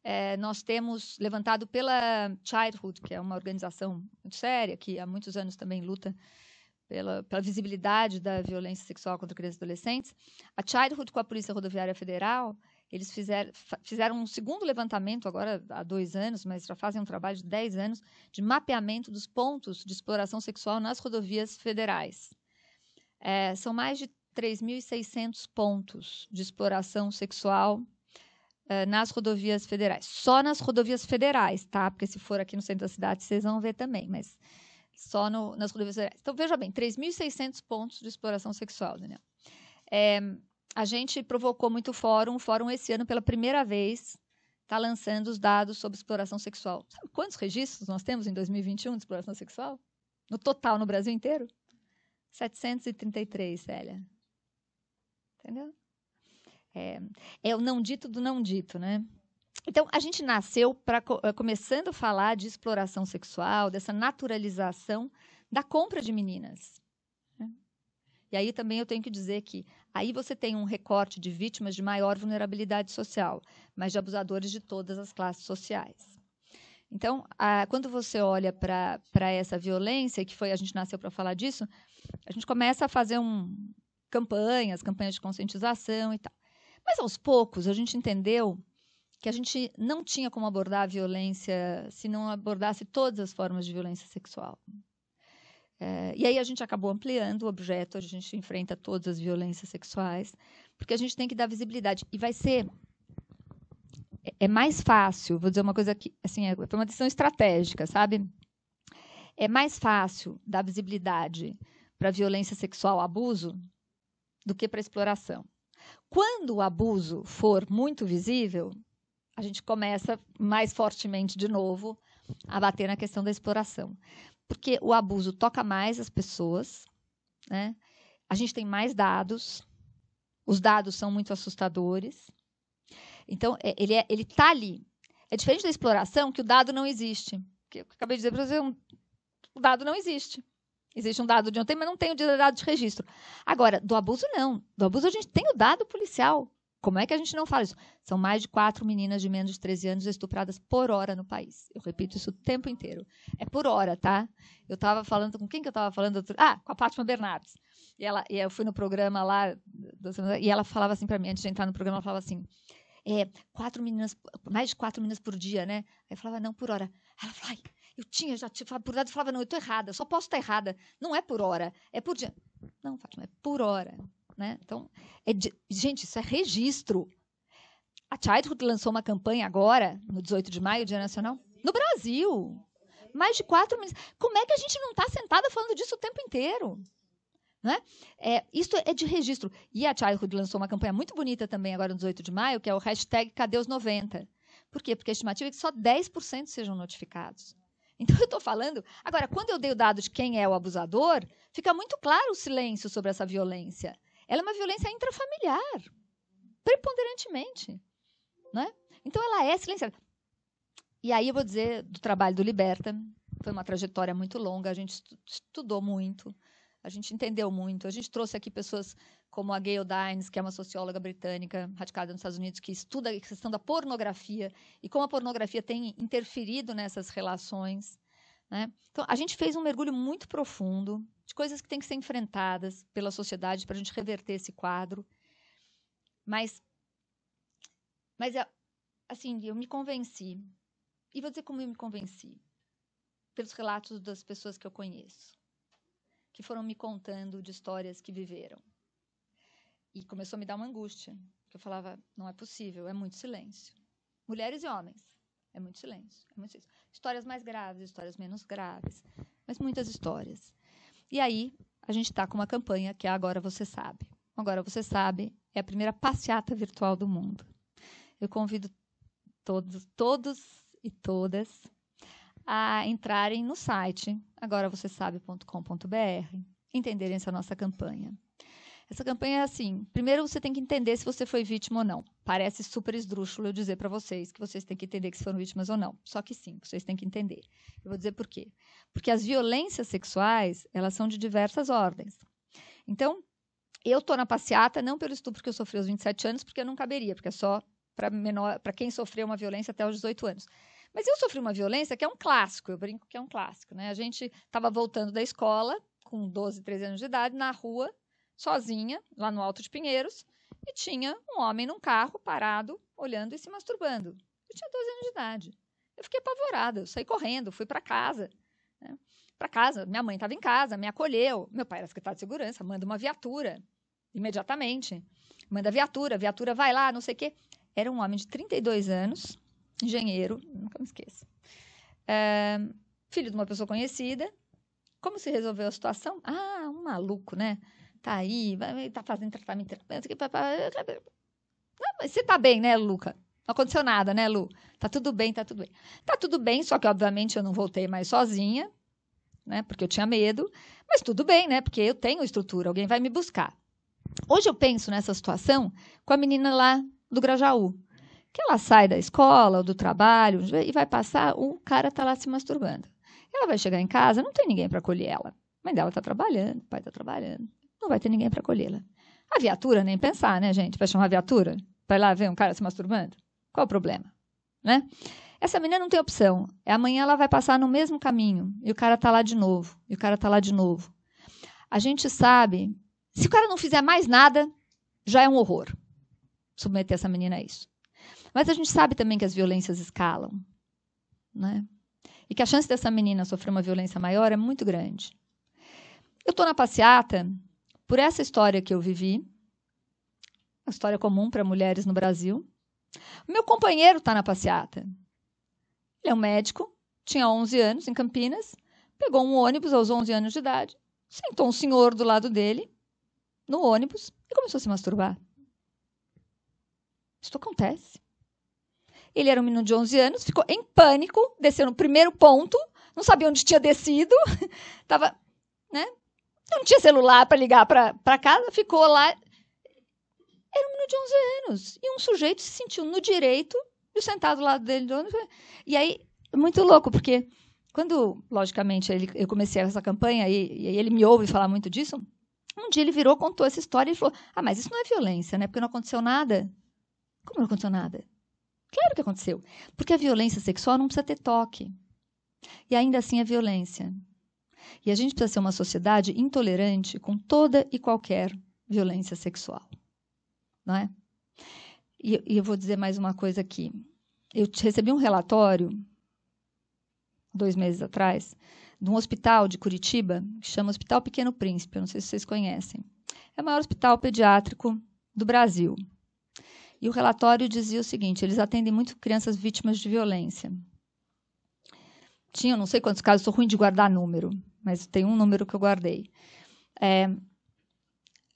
É, nós temos levantado pela Childhood, que é uma organização muito séria, que há muitos anos também luta pela, pela visibilidade da violência sexual contra crianças e adolescentes, a Childhood com a Polícia Rodoviária Federal, eles fizeram, fizeram um segundo levantamento, agora há dois anos, mas já fazem um trabalho de dez anos, de mapeamento dos pontos de exploração sexual nas rodovias federais. É, são mais de 3.600 pontos de exploração sexual é, nas rodovias federais. Só nas rodovias federais, tá? Porque se for aqui no centro da cidade, vocês vão ver também, mas só no, nas rodovias federais. Então, veja bem, 3.600 pontos de exploração sexual, Daniel. É, a gente provocou muito fórum. O fórum, esse ano, pela primeira vez, está lançando os dados sobre exploração sexual. Sabe quantos registros nós temos em 2021 de exploração sexual? No total, no Brasil inteiro? 733, Célia. Entendeu? É, é o não dito do não dito, né? Então, a gente nasceu pra, eh, começando a falar de exploração sexual, dessa naturalização da compra de meninas. Né? E aí também eu tenho que dizer que aí você tem um recorte de vítimas de maior vulnerabilidade social, mas de abusadores de todas as classes sociais. Então, a, quando você olha para essa violência, que foi a gente nasceu para falar disso, a gente começa a fazer um, campanhas, campanhas de conscientização e tal. Mas aos poucos a gente entendeu que a gente não tinha como abordar a violência se não abordasse todas as formas de violência sexual. É, e aí a gente acabou ampliando o objeto, a gente enfrenta todas as violências sexuais, porque a gente tem que dar visibilidade. E vai ser. É, é mais fácil, vou dizer uma coisa que. Assim, é, foi uma decisão estratégica, sabe? É mais fácil dar visibilidade para violência sexual abuso do que para exploração. Quando o abuso for muito visível, a gente começa mais fortemente de novo a bater na questão da exploração. Porque o abuso toca mais as pessoas, né? a gente tem mais dados, os dados são muito assustadores. Então, é, ele é, está ali. É diferente da exploração, que o dado não existe. Que eu acabei de dizer para você, um, o dado não existe. Existe um dado de ontem, mas não tem o de dado de registro. Agora, do abuso, não. Do abuso, a gente tem o dado policial. Como é que a gente não fala isso? São mais de quatro meninas de menos de 13 anos estupradas por hora no país. Eu repito isso o tempo inteiro. É por hora, tá? Eu estava falando com quem que eu estava falando? Ah, com a Fátima Bernardes. E, ela, e eu fui no programa lá, e ela falava assim para mim, antes de entrar no programa, ela falava assim, é, quatro meninas, mais de quatro meninas por dia, né? Aí eu falava, não, por hora. ela falou: ai, eu tinha, já tinha, por dado, eu falava, não, eu estou errada, só posso estar errada. Não é por hora, é por dia. Não, Fátima, é por hora. Né? Então, é de, gente, isso é registro. A Childhood lançou uma campanha agora, no 18 de maio, Dia Nacional, no Brasil. Mais de quatro meses. Como é que a gente não está sentada falando disso o tempo inteiro? Né? É, isso é de registro. E a Childhood lançou uma campanha muito bonita também agora no 18 de maio, que é o hashtag Cadê os 90? Por quê? Porque a estimativa é que só 10% sejam notificados. Então, eu estou falando... Agora, quando eu dei o dado de quem é o abusador, fica muito claro o silêncio sobre essa violência. Ela é uma violência intrafamiliar, preponderantemente. Né? Então, ela é silenciada. E aí eu vou dizer do trabalho do Liberta. Foi uma trajetória muito longa, a gente estudou muito, a gente entendeu muito. A gente trouxe aqui pessoas como a Gayle Dines, que é uma socióloga britânica radicada nos Estados Unidos, que estuda a questão da pornografia e como a pornografia tem interferido nessas relações. Né? Então, a gente fez um mergulho muito profundo de coisas que têm que ser enfrentadas pela sociedade para a gente reverter esse quadro. Mas, mas assim, eu me convenci. E vou dizer como eu me convenci. Pelos relatos das pessoas que eu conheço, que foram me contando de histórias que viveram. E começou a me dar uma angústia, que eu falava, não é possível, é muito silêncio. Mulheres e homens. É muito silêncio, é muito silêncio. Histórias mais graves, histórias menos graves, mas muitas histórias. E aí, a gente está com uma campanha que é Agora Você Sabe. Agora Você Sabe é a primeira passeata virtual do mundo. Eu convido todos, todos e todas a entrarem no site agora entenderem essa nossa campanha. Essa campanha é assim: primeiro você tem que entender se você foi vítima ou não. Parece super esdrúxulo eu dizer para vocês que vocês têm que entender que se foram vítimas ou não. Só que sim, vocês têm que entender. Eu vou dizer por quê. Porque as violências sexuais, elas são de diversas ordens. Então, eu tô na passeata não pelo estupro que eu sofri aos 27 anos, porque eu não caberia, porque é só para menor, para quem sofreu uma violência até os 18 anos. Mas eu sofri uma violência que é um clássico, eu brinco que é um clássico, né? A gente estava voltando da escola com 12, 13 anos de idade na rua sozinha, lá no Alto de Pinheiros, e tinha um homem num carro parado, olhando e se masturbando. Eu tinha 12 anos de idade. Eu fiquei apavorada, eu saí correndo, fui para casa. Né? Para casa, minha mãe estava em casa, me acolheu. Meu pai era secretário de segurança, manda uma viatura imediatamente. Manda viatura, viatura vai lá, não sei o quê. Era um homem de 32 anos, engenheiro, nunca me esqueço. É, filho de uma pessoa conhecida. Como se resolveu a situação? Ah, um maluco, né? tá aí, vai, tá fazendo tratamento terapêutico, Você tá bem, né, Luca? Não aconteceu nada, né, Lu? Tá tudo bem, tá tudo bem. Tá tudo bem, só que obviamente eu não voltei mais sozinha, né? Porque eu tinha medo. Mas tudo bem, né? Porque eu tenho estrutura, alguém vai me buscar. Hoje eu penso nessa situação com a menina lá do Grajaú. Que ela sai da escola ou do trabalho e vai passar, o cara tá lá se masturbando. Ela vai chegar em casa, não tem ninguém para acolher ela. mãe dela tá trabalhando, o pai tá trabalhando não vai ter ninguém para acolhê-la. A viatura, nem pensar, né, gente? Vai chamar a viatura? Vai lá ver um cara se masturbando? Qual o problema? Né? Essa menina não tem opção. É amanhã ela vai passar no mesmo caminho e o cara tá lá de novo, e o cara tá lá de novo. A gente sabe, se o cara não fizer mais nada, já é um horror submeter essa menina a isso. Mas a gente sabe também que as violências escalam, né? E que a chance dessa menina sofrer uma violência maior é muito grande. Eu estou na passeata por essa história que eu vivi, uma história comum para mulheres no Brasil. Meu companheiro está na passeata. Ele é um médico, tinha 11 anos em Campinas, pegou um ônibus aos 11 anos de idade, sentou um senhor do lado dele, no ônibus, e começou a se masturbar. Isso acontece. Ele era um menino de 11 anos, ficou em pânico, desceu no primeiro ponto, não sabia onde tinha descido, estava [laughs] não tinha celular para ligar para casa, ficou lá. Era um menino de 11 anos. E um sujeito se sentiu no direito de sentar do lado dele. E aí, muito louco, porque quando, logicamente, ele, eu comecei essa campanha e, e ele me ouve falar muito disso, um dia ele virou, contou essa história e falou: Ah, mas isso não é violência, né? Porque não aconteceu nada. Como não aconteceu nada? Claro que aconteceu. Porque a violência sexual não precisa ter toque. E ainda assim é violência. E a gente precisa ser uma sociedade intolerante com toda e qualquer violência sexual. Não é? E, e eu vou dizer mais uma coisa aqui. Eu recebi um relatório, dois meses atrás, de um hospital de Curitiba, que chama Hospital Pequeno Príncipe. Eu não sei se vocês conhecem. É o maior hospital pediátrico do Brasil. E o relatório dizia o seguinte: eles atendem muito crianças vítimas de violência. Tinha não sei quantos casos, sou ruim de guardar número mas tem um número que eu guardei. É,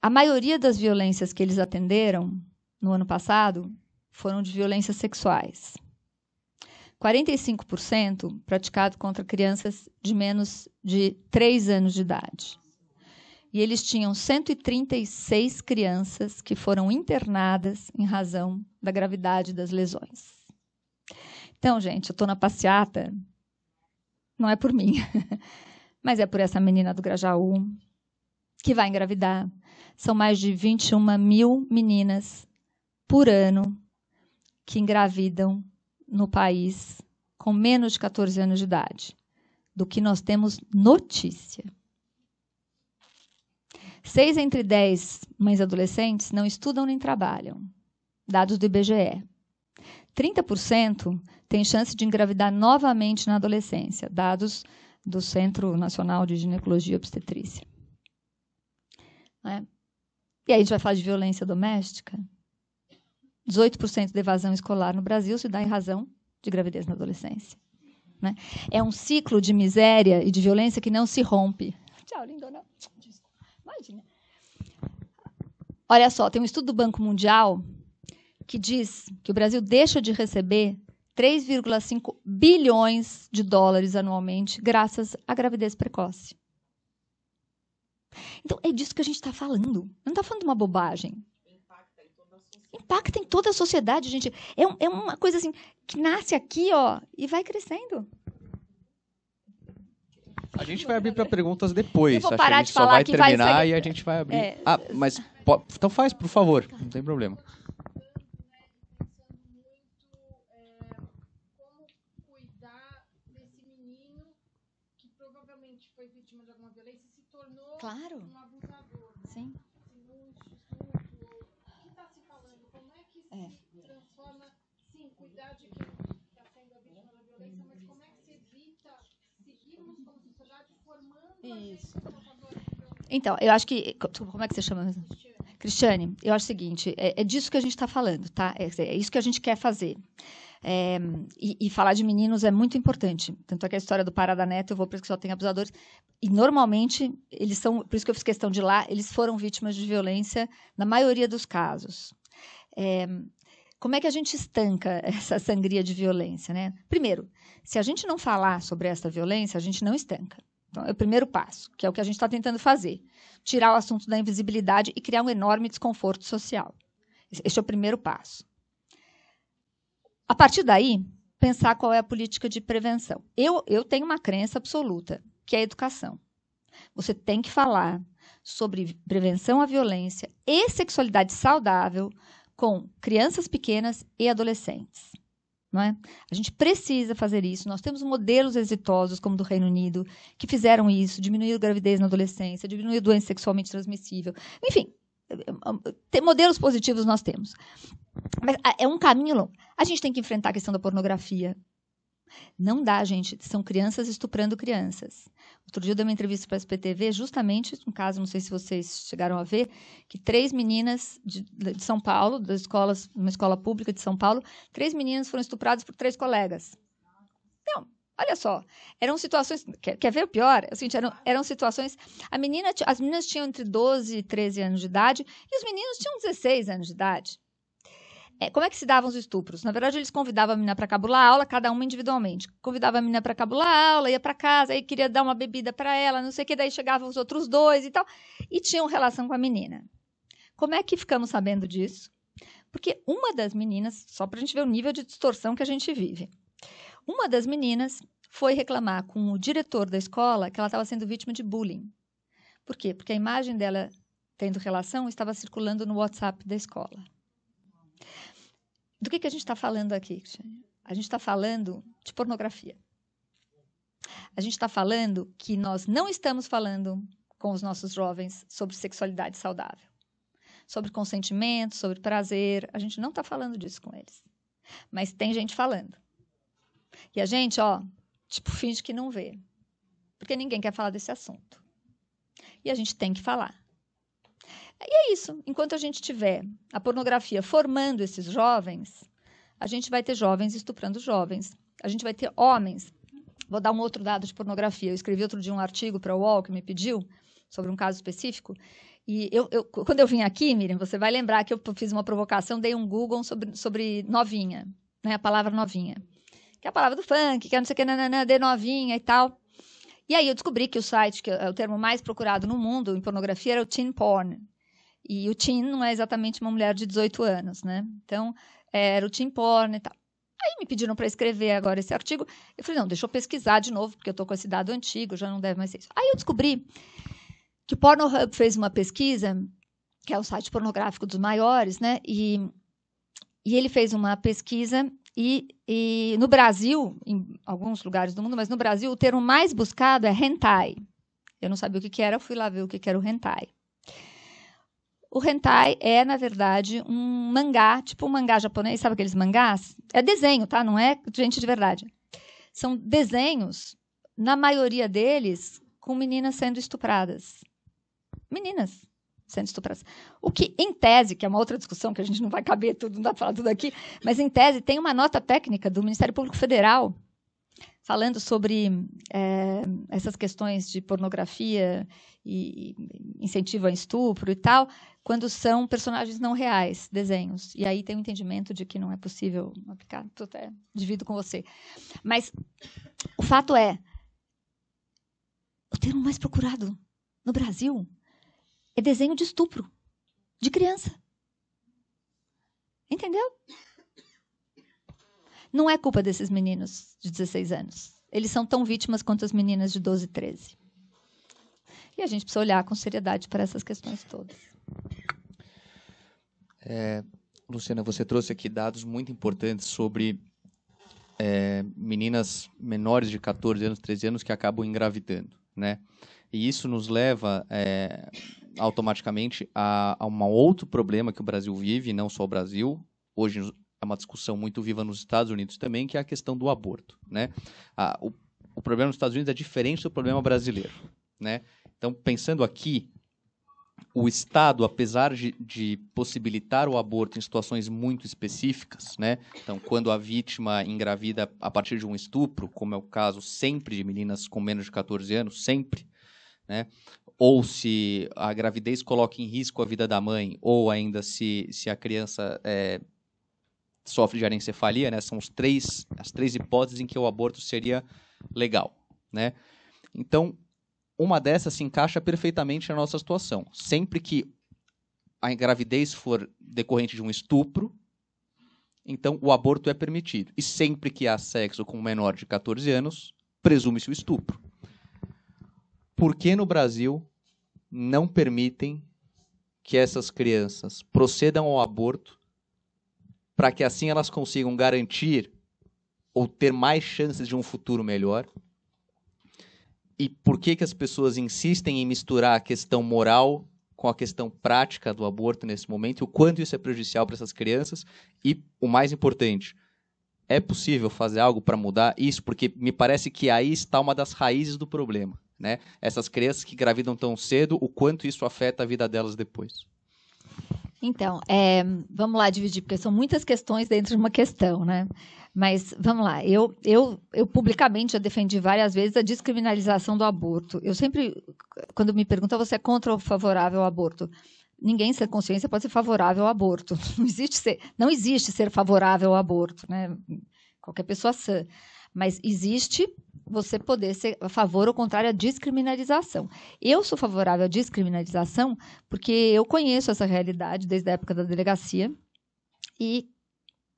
a maioria das violências que eles atenderam no ano passado foram de violências sexuais. 45% praticado contra crianças de menos de 3 anos de idade. E eles tinham 136 crianças que foram internadas em razão da gravidade das lesões. Então, gente, eu estou na passeata, não é por mim. [laughs] mas é por essa menina do Grajaú que vai engravidar. São mais de 21 mil meninas por ano que engravidam no país com menos de 14 anos de idade, do que nós temos notícia. Seis entre dez mães adolescentes não estudam nem trabalham, dados do IBGE. 30% tem chance de engravidar novamente na adolescência, dados do Centro Nacional de Ginecologia e Obstetrícia. É. E aí a gente vai falar de violência doméstica. 18% da evasão escolar no Brasil se dá em razão de gravidez na adolescência. Né? É um ciclo de miséria e de violência que não se rompe. Tchau, lindona. Imagina. Olha só, tem um estudo do Banco Mundial que diz que o Brasil deixa de receber 3,5 bilhões de dólares anualmente, graças à gravidez precoce. Então, é disso que a gente está falando. Não está falando de uma bobagem. Impacta em toda a sociedade, gente. É, um, é, uma coisa assim que nasce aqui ó, e vai crescendo. A gente vai abrir para perguntas depois. Eu vou parar de falar só vai que terminar vai e a gente vai abrir. É... Ah, mas então faz, por favor, não tem problema. claro. um abusador. Né? Sim. Tá é, é transforma, sim, cuidar de quem está sendo a vítima da violência, mas como é que se evita seguirmos como sociedade formando Isso. Então, eu acho que. Como é que você chama Cristiane, eu acho o seguinte: é, é disso que a gente está falando, tá? É, é isso que a gente quer fazer. É, e, e, falar de meninos é muito importante. Tanto é que a história do Parada Neto, eu vou para que só tem abusadores. E normalmente, eles são, por isso que eu fiz questão de lá, eles foram vítimas de violência na maioria dos casos. É, como é que a gente estanca [laughs] essa sangria de violência, né? Primeiro, se a gente não falar sobre essa violência, a gente não estanca. Então, é o primeiro passo, que é o que a gente está tentando fazer: tirar o assunto da invisibilidade e criar um enorme desconforto social. Este é o primeiro passo. A partir daí, pensar qual é a política de prevenção. Eu, eu tenho uma crença absoluta, que é a educação. Você tem que falar sobre prevenção à violência e sexualidade saudável com crianças pequenas e adolescentes. Não é? A gente precisa fazer isso. Nós temos modelos exitosos, como do Reino Unido, que fizeram isso, diminuir a gravidez na adolescência, diminuir a doença sexualmente transmissível. Enfim, tem modelos positivos nós temos. Mas ah, é um caminho longo. A gente tem que enfrentar a questão da pornografia. Não dá, gente. São crianças estuprando crianças. Outro dia eu dei uma entrevista para a SPTV, justamente um caso, não sei se vocês chegaram a ver, que três meninas de, de São Paulo, das escolas, uma escola pública de São Paulo, três meninas foram estupradas por três colegas. Não, Olha só, eram situações. Quer, quer ver o pior? É o seguinte, eram, eram situações. A menina, as meninas tinham entre 12 e 13 anos de idade e os meninos tinham 16 anos de idade. É, como é que se davam os estupros? Na verdade, eles convidavam a menina para cabular a aula, cada uma individualmente. Convidava a menina para cabular a aula, ia para casa, aí queria dar uma bebida para ela, não sei o que, daí chegavam os outros dois e tal. E tinham relação com a menina. Como é que ficamos sabendo disso? Porque uma das meninas, só para a gente ver o nível de distorção que a gente vive, uma das meninas foi reclamar com o diretor da escola que ela estava sendo vítima de bullying. Por quê? Porque a imagem dela tendo relação estava circulando no WhatsApp da escola. Do que, que a gente está falando aqui, A gente está falando de pornografia. A gente está falando que nós não estamos falando com os nossos jovens sobre sexualidade saudável, sobre consentimento, sobre prazer. A gente não está falando disso com eles. Mas tem gente falando. E a gente, ó, tipo, finge que não vê. Porque ninguém quer falar desse assunto. E a gente tem que falar. E é isso. Enquanto a gente tiver a pornografia formando esses jovens, a gente vai ter jovens estuprando jovens. A gente vai ter homens. Vou dar um outro dado de pornografia. Eu escrevi outro dia um artigo para o UOL que me pediu sobre um caso específico. E eu, eu, quando eu vim aqui, Miriam, você vai lembrar que eu fiz uma provocação, dei um Google sobre, sobre novinha, né, a palavra novinha que é a palavra do funk, que é não sei o que, nananã, de novinha e tal. E aí eu descobri que o site, que é o termo mais procurado no mundo em pornografia, era o teen porn. E o teen não é exatamente uma mulher de 18 anos, né? Então, era o teen porn e tal. Aí me pediram para escrever agora esse artigo. Eu falei, não, deixa eu pesquisar de novo, porque eu estou com esse dado antigo, já não deve mais ser isso. Aí eu descobri que o Pornhub fez uma pesquisa, que é o site pornográfico dos maiores, né? E, e ele fez uma pesquisa e, e, no Brasil, em alguns lugares do mundo, mas no Brasil, o termo mais buscado é hentai. Eu não sabia o que, que era, fui lá ver o que, que era o hentai. O hentai é, na verdade, um mangá, tipo um mangá japonês, sabe aqueles mangás? É desenho, tá? Não é gente de verdade. São desenhos, na maioria deles, com meninas sendo estupradas. Meninas sendo estupradas. O que, em tese, que é uma outra discussão que a gente não vai caber tudo, não dá para falar tudo aqui, mas em tese tem uma nota técnica do Ministério Público Federal falando sobre é, essas questões de pornografia e, incentivo a estupro e tal, quando são personagens não reais, desenhos. E aí tem o um entendimento de que não é possível aplicar. Tô até divido com você. Mas o fato é, o termo mais procurado no Brasil é desenho de estupro de criança. Entendeu? Não é culpa desses meninos de 16 anos. Eles são tão vítimas quanto as meninas de 12 e 13. E a gente precisa olhar com seriedade para essas questões todas. É, Luciana, você trouxe aqui dados muito importantes sobre é, meninas menores de 14 anos, 13 anos que acabam engravidando, né? E isso nos leva é, automaticamente a, a um outro problema que o Brasil vive, não só o Brasil, hoje é uma discussão muito viva nos Estados Unidos também, que é a questão do aborto. Né? A, o, o problema nos Estados Unidos é diferente do problema brasileiro. Né? Então, pensando aqui, o Estado, apesar de, de, possibilitar o aborto em situações muito específicas, né? Então, quando a vítima engravida a partir de um estupro, como é o caso sempre de meninas com menos de 14 anos, sempre, né? ou se a gravidez coloca em risco a vida da mãe, ou ainda se, se a criança é, sofre de arencefalia, né? São os três, as três hipóteses em que o aborto seria legal, né? Então, uma dessas se encaixa perfeitamente na nossa situação. Sempre que a gravidez for decorrente de um estupro, então o aborto é permitido. E sempre que há sexo com um menor de 14 anos, presume-se o estupro por que no Brasil não permitem que essas crianças procedam ao aborto para que assim elas consigam garantir ou ter mais chances de um futuro melhor? E por que, que as pessoas insistem em misturar a questão moral com a questão prática do aborto nesse momento, o quanto isso é prejudicial para essas crianças e o mais importante, é possível fazer algo para mudar isso? Porque me parece que aí está uma das raízes do problema né? Essas crianças que gravidam tão cedo, o quanto isso afeta a vida delas depois. Então, é, vamos lá dividir, porque são muitas questões dentro de uma questão, né? Mas vamos lá, eu, eu, eu publicamente já defendi várias vezes a descriminalização do aborto. Eu sempre, quando me perguntam, você é contra ou favorável ao aborto? Ninguém sem consciência pode ser favorável ao aborto. [laughs] Não existe ser, não existe ser favorável ao aborto, né? Qualquer pessoa sã. Mas existe você poder ser a favor ou contrário à descriminalização. Eu sou favorável à descriminalização porque eu conheço essa realidade desde a época da delegacia e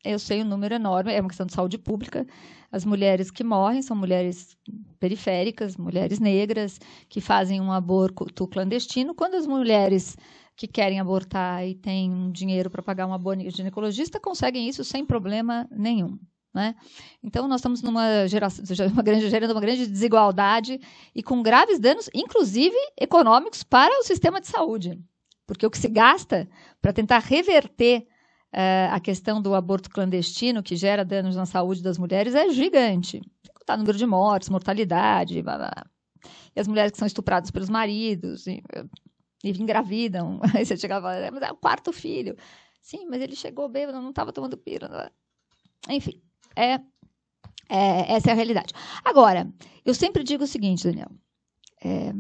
eu sei um número enorme, é uma questão de saúde pública. As mulheres que morrem são mulheres periféricas, mulheres negras, que fazem um aborto clandestino. Quando as mulheres que querem abortar e têm dinheiro para pagar uma boa ginecologista conseguem isso sem problema nenhum. Né? Então, nós estamos numa geração, uma grande, gerando uma grande desigualdade e com graves danos, inclusive econômicos, para o sistema de saúde. Porque o que se gasta para tentar reverter uh, a questão do aborto clandestino, que gera danos na saúde das mulheres, é gigante. Tem tá que contar o número de mortes, mortalidade, blá, blá. e as mulheres que são estupradas pelos maridos e, e engravidam. [laughs] Aí você chegava, é, mas é o quarto filho. Sim, mas ele chegou bêbado, não estava tomando pílula. Enfim é, é essa é a realidade. Agora, eu sempre digo o seguinte, Daniel. É,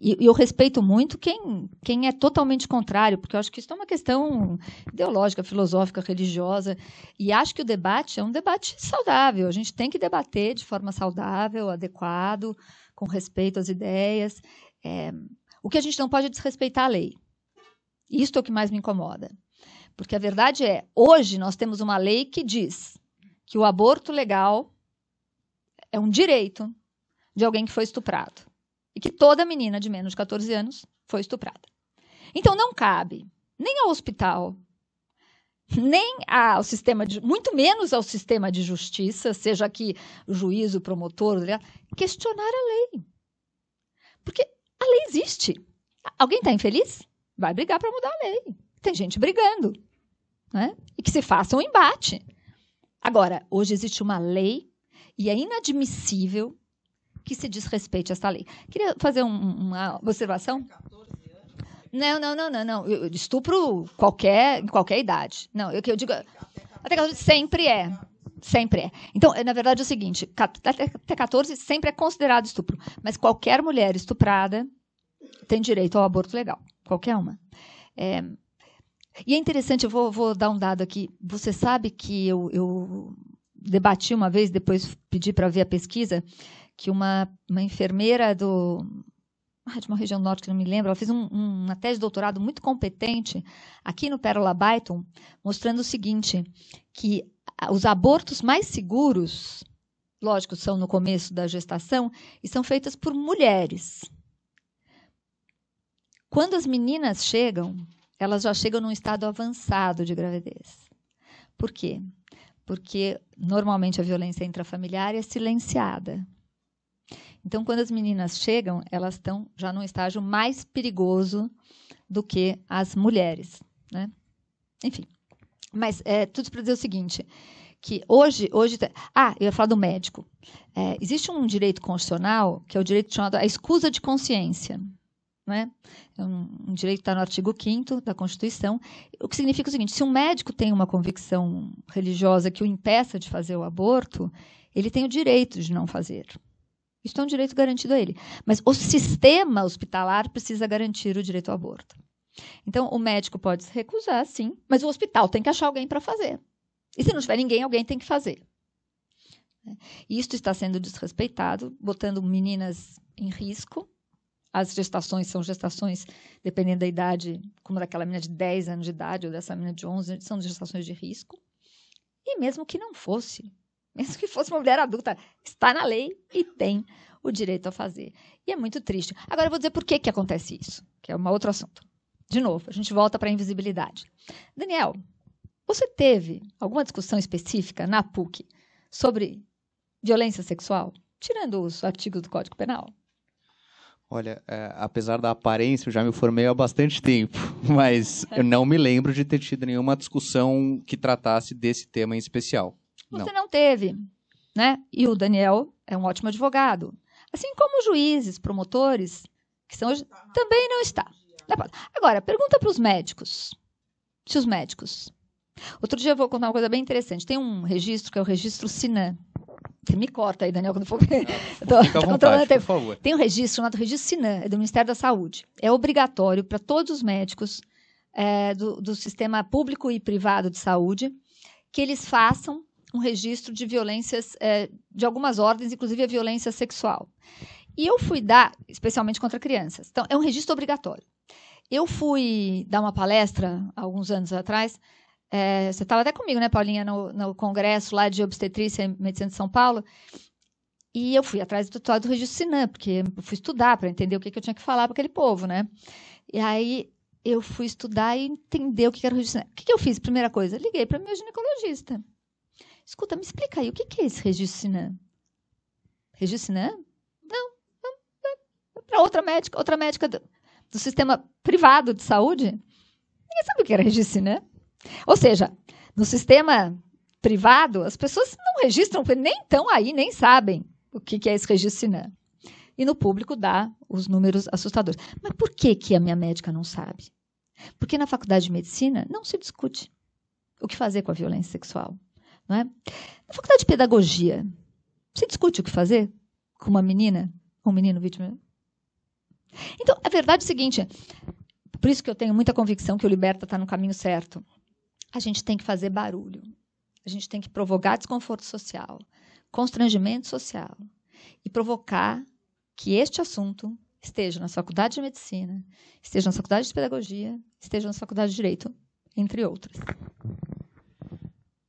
e eu respeito muito quem, quem é totalmente contrário, porque eu acho que isso é uma questão ideológica, filosófica, religiosa, e acho que o debate é um debate saudável. A gente tem que debater de forma saudável, adequado, com respeito às ideias. É, o que a gente não pode é desrespeitar a lei. Isto é o que mais me incomoda. Porque a verdade é, hoje nós temos uma lei que diz que o aborto legal é um direito de alguém que foi estuprado. E que toda menina de menos de 14 anos foi estuprada. Então não cabe nem ao hospital, nem ao sistema de, muito menos ao sistema de justiça, seja aqui o juiz, o promotor, questionar a lei. Porque a lei existe. Alguém está infeliz? Vai brigar para mudar a lei. Tem gente brigando. Né? E que se faça um embate. Agora, hoje existe uma lei e é inadmissível que se desrespeite essa lei. Queria fazer um, uma observação. 14 anos. Não, não, não, não, não. Eu, estupro qualquer, em qualquer idade. Não, eu que eu digo. Até 14 sempre é. Sempre é. Então, é, na verdade, é o seguinte: até 14 sempre é considerado estupro. Mas qualquer mulher estuprada tem direito ao aborto legal. Qualquer uma. É, e é interessante, eu vou, vou dar um dado aqui. Você sabe que eu, eu debati uma vez, depois pedi para ver a pesquisa, que uma, uma enfermeira do, ah, de uma região norte que não me lembro, ela fez um, um, uma tese de doutorado muito competente aqui no Pérola Byton, mostrando o seguinte, que os abortos mais seguros, lógico, são no começo da gestação, e são feitas por mulheres. Quando as meninas chegam elas já chegam num estado avançado de gravidez. Por quê? Porque normalmente a violência intrafamiliar é silenciada. Então, quando as meninas chegam, elas estão já num estágio mais perigoso do que as mulheres, né? Enfim. Mas é tudo para dizer o seguinte, que hoje, hoje, tá, ah, eu ia falar do médico. É, existe um direito constitucional que é o direito chamado a escusa de consciência né? É um, um direito está no artigo 5 da Constituição, o que significa o seguinte: se um médico tem uma convicção religiosa que o impeça de fazer o aborto, ele tem o direito de não fazer. Isso é um direito garantido a ele. Mas o sistema hospitalar precisa garantir o direito ao aborto. Então, o médico pode se recusar, sim, mas o hospital tem que achar alguém para fazer. E se não tiver ninguém, alguém tem que fazer. Né? Isto está sendo desrespeitado, botando meninas em risco, as gestações são gestações, dependendo da idade, como daquela menina de 10 anos de idade ou dessa menina de 11, são gestações de risco. E mesmo que não fosse, [laughs] mesmo que fosse uma mulher adulta, está na lei e tem o direito a fazer. E é muito triste. Agora eu vou dizer por que, que acontece isso, que é um outro assunto. De novo, a gente volta para a invisibilidade. Daniel, você teve alguma discussão específica na PUC sobre violência sexual, tirando os artigos do Código Penal? Olha, é, apesar da aparência, eu já me formei há bastante tempo, [laughs] mas eu não me lembro de ter tido nenhuma discussão que tratasse desse tema em especial. Você não, não teve, né? E o Daniel é um ótimo advogado. Assim como juízes, promotores, que são hoje, também não está. Agora, pergunta para os médicos. Se os médicos. Outro dia eu vou contar uma coisa bem interessante. Tem um registro que é o registro Sinan, você me corta aí, Daniel, quando for. Não, [laughs] por favor. Tem um registro chamado Registro Sinan, é do Ministério da Saúde. É obrigatório para todos os médicos é, do, do sistema público e privado de saúde que eles façam um registro de violências é, de algumas ordens, inclusive a violência sexual. E eu fui dar, especialmente contra crianças. Então, é um registro obrigatório. Eu fui dar uma palestra alguns anos atrás é, você estava até comigo, né, Paulinha, no, no, congresso lá de obstetrícia e medicina de São Paulo. E eu fui atrás do tutorial do Registro Sinan, porque eu fui estudar para entender o que, que eu tinha que falar para aquele povo, né? E aí eu fui estudar e entender o que era o registro Sinan. O que, que eu fiz? Primeira coisa, liguei para meu ginecologista. Escuta, me explica aí, o que, que é esse Registro Sinan? Registro Sinan? Não, não, não. para é outra médica, outra médica do, do sistema privado de saúde. Ninguém sabe o que era Registro Sinan. Ou seja, no sistema privado, as pessoas não registram, nem estão aí, nem sabem o que é esse registro SINAM. E no público dá os números assustadores. Mas por que, que a minha médica não sabe? Porque na faculdade de medicina não se discute o que fazer com a violência sexual. Não é? Na faculdade de pedagogia, se discute o que fazer com uma menina, um menino vítima. Então, a verdade é o seguinte: por isso que eu tenho muita convicção que o Liberta está no caminho certo a gente tem que fazer barulho, a gente tem que provocar desconforto social, constrangimento social e provocar que este assunto esteja na faculdade de medicina, esteja na faculdade de pedagogia, esteja na faculdade de direito, entre outras.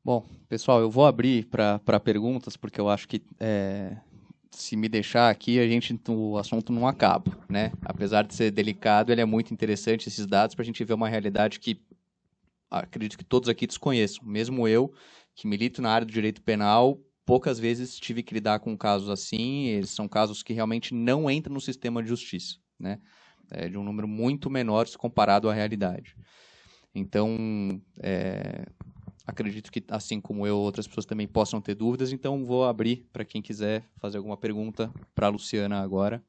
Bom, pessoal, eu vou abrir para perguntas porque eu acho que é, se me deixar aqui a gente o assunto não acaba, né? Apesar de ser delicado, ele é muito interessante esses dados para a gente ver uma realidade que acredito que todos aqui desconheçam. Mesmo eu, que milito na área do direito penal, poucas vezes tive que lidar com casos assim. Eles são casos que realmente não entram no sistema de justiça, né? É de um número muito menor se comparado à realidade. Então, é, acredito que, assim como eu, outras pessoas também possam ter dúvidas. Então, vou abrir para quem quiser fazer alguma pergunta para a Luciana agora.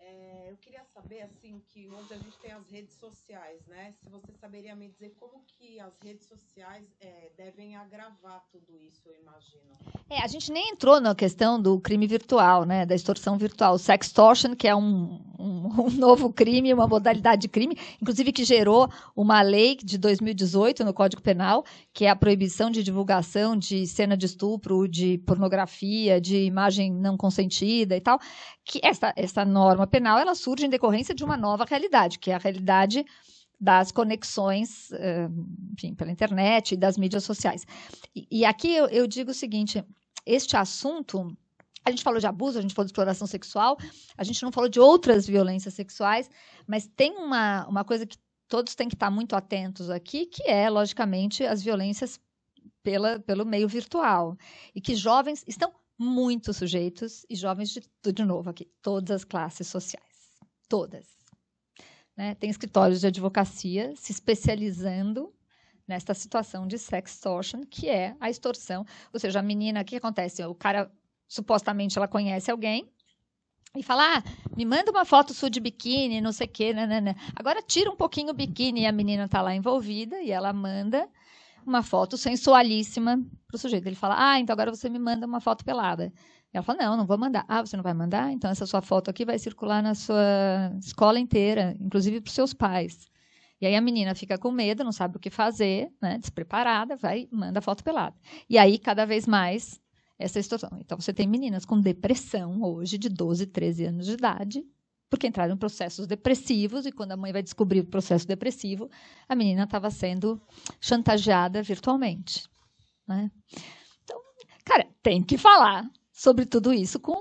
É, eu queria saber, assim, que hoje a gente tem as redes sociais, né? Se você saberia me dizer como que as redes sociais é, devem agravar tudo isso, eu imagino. É, a gente nem entrou na questão do crime virtual, né? Da extorsão virtual. sextortion, que é um, um, [laughs] um novo crime, uma modalidade de crime, inclusive que gerou uma lei de 2018 no Código Penal, que é a proibição de divulgação de cena de estupro, de pornografia, de imagem não consentida e tal, que essa, essa norma penal ela surge em decorrência de uma norma nova realidade, que é a realidade das conexões, eh, enfim, pela internet e das mídias sociais. E, aqui eu, digo o seguinte: este assunto a gente falou de abuso, a gente falou de exploração sexual, a gente não falou de outras violências sexuais, mas tem uma, uma coisa que todos têm que estar muito atentos aqui, que é, logicamente, as violências pela, pelo meio virtual. E que jovens estão muito sujeitos, e jovens de, tudo de novo aqui, todas as classes sociais. Todas né, tem escritórios de advocacia se especializando nesta situação de sextortion, que é a extorsão. Ou seja, a menina, o que acontece? O cara, supostamente, ela conhece alguém e fala, ah, me manda uma foto sua de biquíni, não sei o quê, nanana. Né, né, né. Agora tira um pouquinho o biquíni e a menina está lá envolvida e ela manda uma foto sensualíssima para o sujeito. Ele fala, ah, então agora você me manda uma foto pelada. Ela fala não, não vou mandar. Ah, você não vai mandar? Então essa sua foto aqui vai circular na sua escola inteira, inclusive para os seus pais. E aí a menina fica com medo, não sabe o que fazer, né? despreparada, vai manda a foto pelada. E aí cada vez mais essa situação. Então você tem meninas com depressão hoje de 12, 13 anos de idade, porque entraram em processos depressivos e quando a mãe vai descobrir o processo depressivo, a menina estava sendo chantageada virtualmente, né? Então, cara, tem que falar sobre tudo isso com,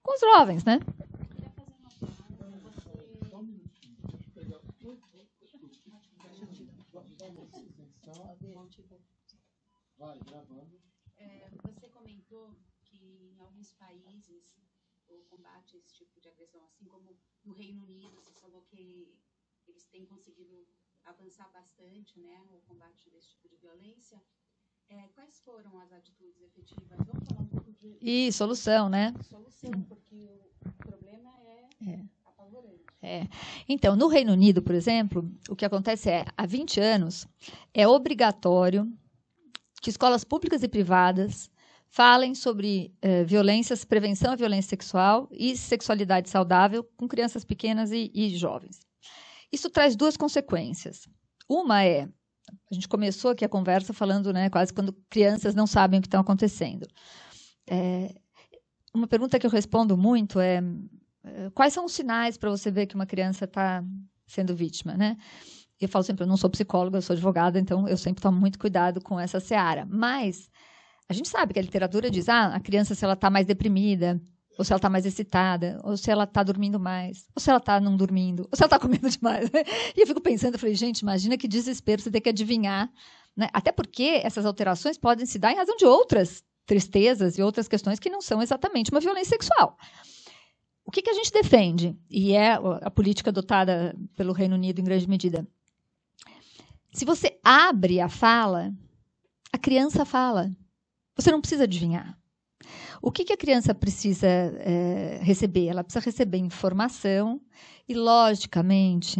com os jovens, né? Vai, gravando. você comentou que em alguns países o combate a esse tipo de agressão, assim como no Reino Unido, você falou que eles têm conseguido avançar bastante né, o combate desse tipo de violência. É, quais foram as atitudes efetivas? Vamos falar um de. E solução, né? Solução, porque o problema é. é. apavorante. É. Então, no Reino Unido, por exemplo, o que acontece é, há 20 anos, é obrigatório que escolas públicas e privadas falem sobre eh, violências, prevenção à violência sexual e sexualidade saudável com crianças pequenas e, e, jovens. Isso traz duas consequências. Uma é, a gente começou aqui a conversa falando, né, quase quando crianças não sabem o que está acontecendo. É, uma pergunta que eu respondo muito é, é quais são os sinais para você ver que uma criança está sendo vítima, né? Eu falo sempre, eu não sou psicóloga, eu sou advogada, então eu sempre tomo muito cuidado com essa seara. Mas a gente sabe que a literatura diz, ah, a criança se ela está mais deprimida, ou se ela está mais excitada, ou se ela está dormindo mais, ou se ela está não dormindo, ou se ela está [laughs] comendo demais. Né? e eu fico pensando, eu falei, gente, imagina que desespero você ter que adivinhar, né? Até porque essas alterações podem se dar em razão de outras tristezas e outras questões que não são exatamente uma violência sexual. O que, que a gente defende, e é a política adotada pelo Reino Unido em grande medida? Se você abre a fala, a criança fala. Você não precisa adivinhar. O que, que a criança precisa é, receber? Ela precisa receber informação e, logicamente,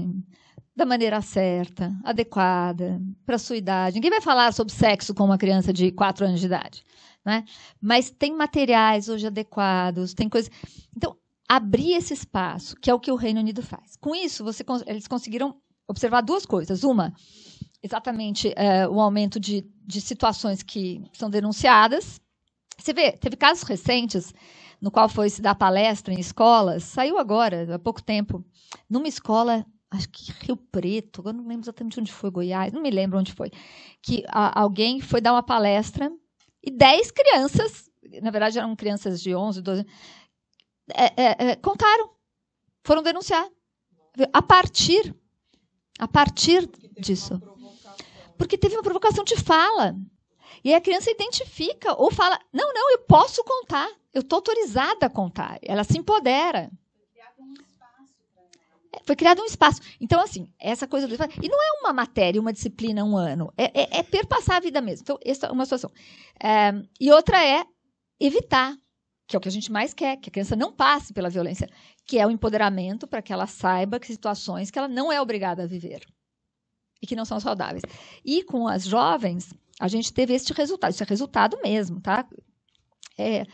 da maneira certa, adequada, para a sua idade. Ninguém vai falar sobre sexo com uma criança de 4 anos de idade né? Mas tem materiais hoje adequados, tem coisas. Então, abrir esse espaço, que é o que o Reino Unido faz. Com isso, você, eles conseguiram observar duas coisas. Uma, exatamente é, o aumento de, de situações que são denunciadas. Você vê, teve casos recentes no qual foi se dar palestra em escolas, saiu agora, há pouco tempo, numa escola, acho que Rio Preto, agora não lembro exatamente onde foi, Goiás, não me lembro onde foi, que a, alguém foi dar uma palestra e 10 crianças, na verdade eram crianças de 11, 12, é, é, é, contaram, foram denunciar. A partir, a partir Porque disso. Porque teve uma provocação de fala. E a criança identifica ou fala: não, não, eu posso contar, eu estou autorizada a contar. Ela se empodera. Foi criado um espaço. Então, assim, essa coisa do. E não é uma matéria, uma disciplina, um ano. É, é, é perpassar a vida mesmo. Então, essa é uma situação. É, e outra é evitar, que é o que a gente mais quer, que a criança não passe pela violência, que é o empoderamento para que ela saiba que situações que ela não é obrigada a viver e que não são saudáveis. E com as jovens, a gente teve este resultado. Isso é resultado mesmo, tá? É,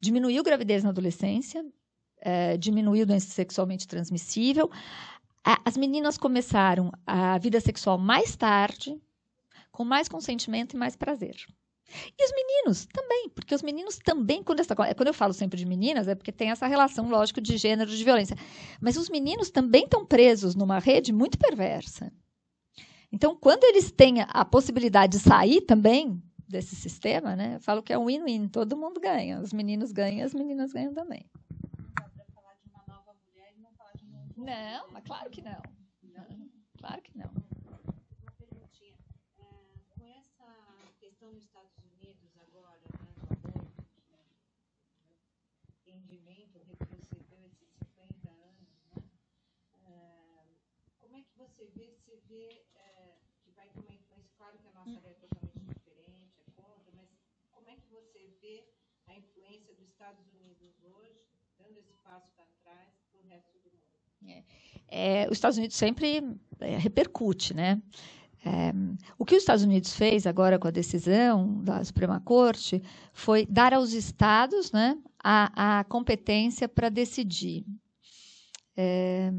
diminuiu gravidez na adolescência, é, diminuiu doença sexualmente transmissível. as meninas começaram a vida sexual mais tarde, com mais consentimento e mais prazer. E os meninos também, porque os meninos também, quando, essa, é, quando eu falo sempre de meninas, é porque tem essa relação, lógico, de gênero, de violência. Mas os meninos também estão presos numa rede muito perversa. Então, quando eles têm a possibilidade de sair também desse sistema, né, eu falo que é um win-win, todo mundo ganha. Os meninos ganham, as meninas ganham também. Não, mas claro que não. não claro que não. Uma perguntinha. É, com essa questão nos Estados Unidos agora, né, do aborto, entendimento retrocedeu esses 50 anos, né? É, como é que você vê, se vê é, que vai ter uma influência, claro que a nossa área é totalmente diferente, é contra, mas como é que você vê a influência dos Estados Unidos hoje, dando esse passo para trás, para o resto do é, é, os Estados Unidos sempre é, repercute, né? É, o que os Estados Unidos fez agora com a decisão da Suprema Corte foi dar aos estados né, a, a competência para decidir. É,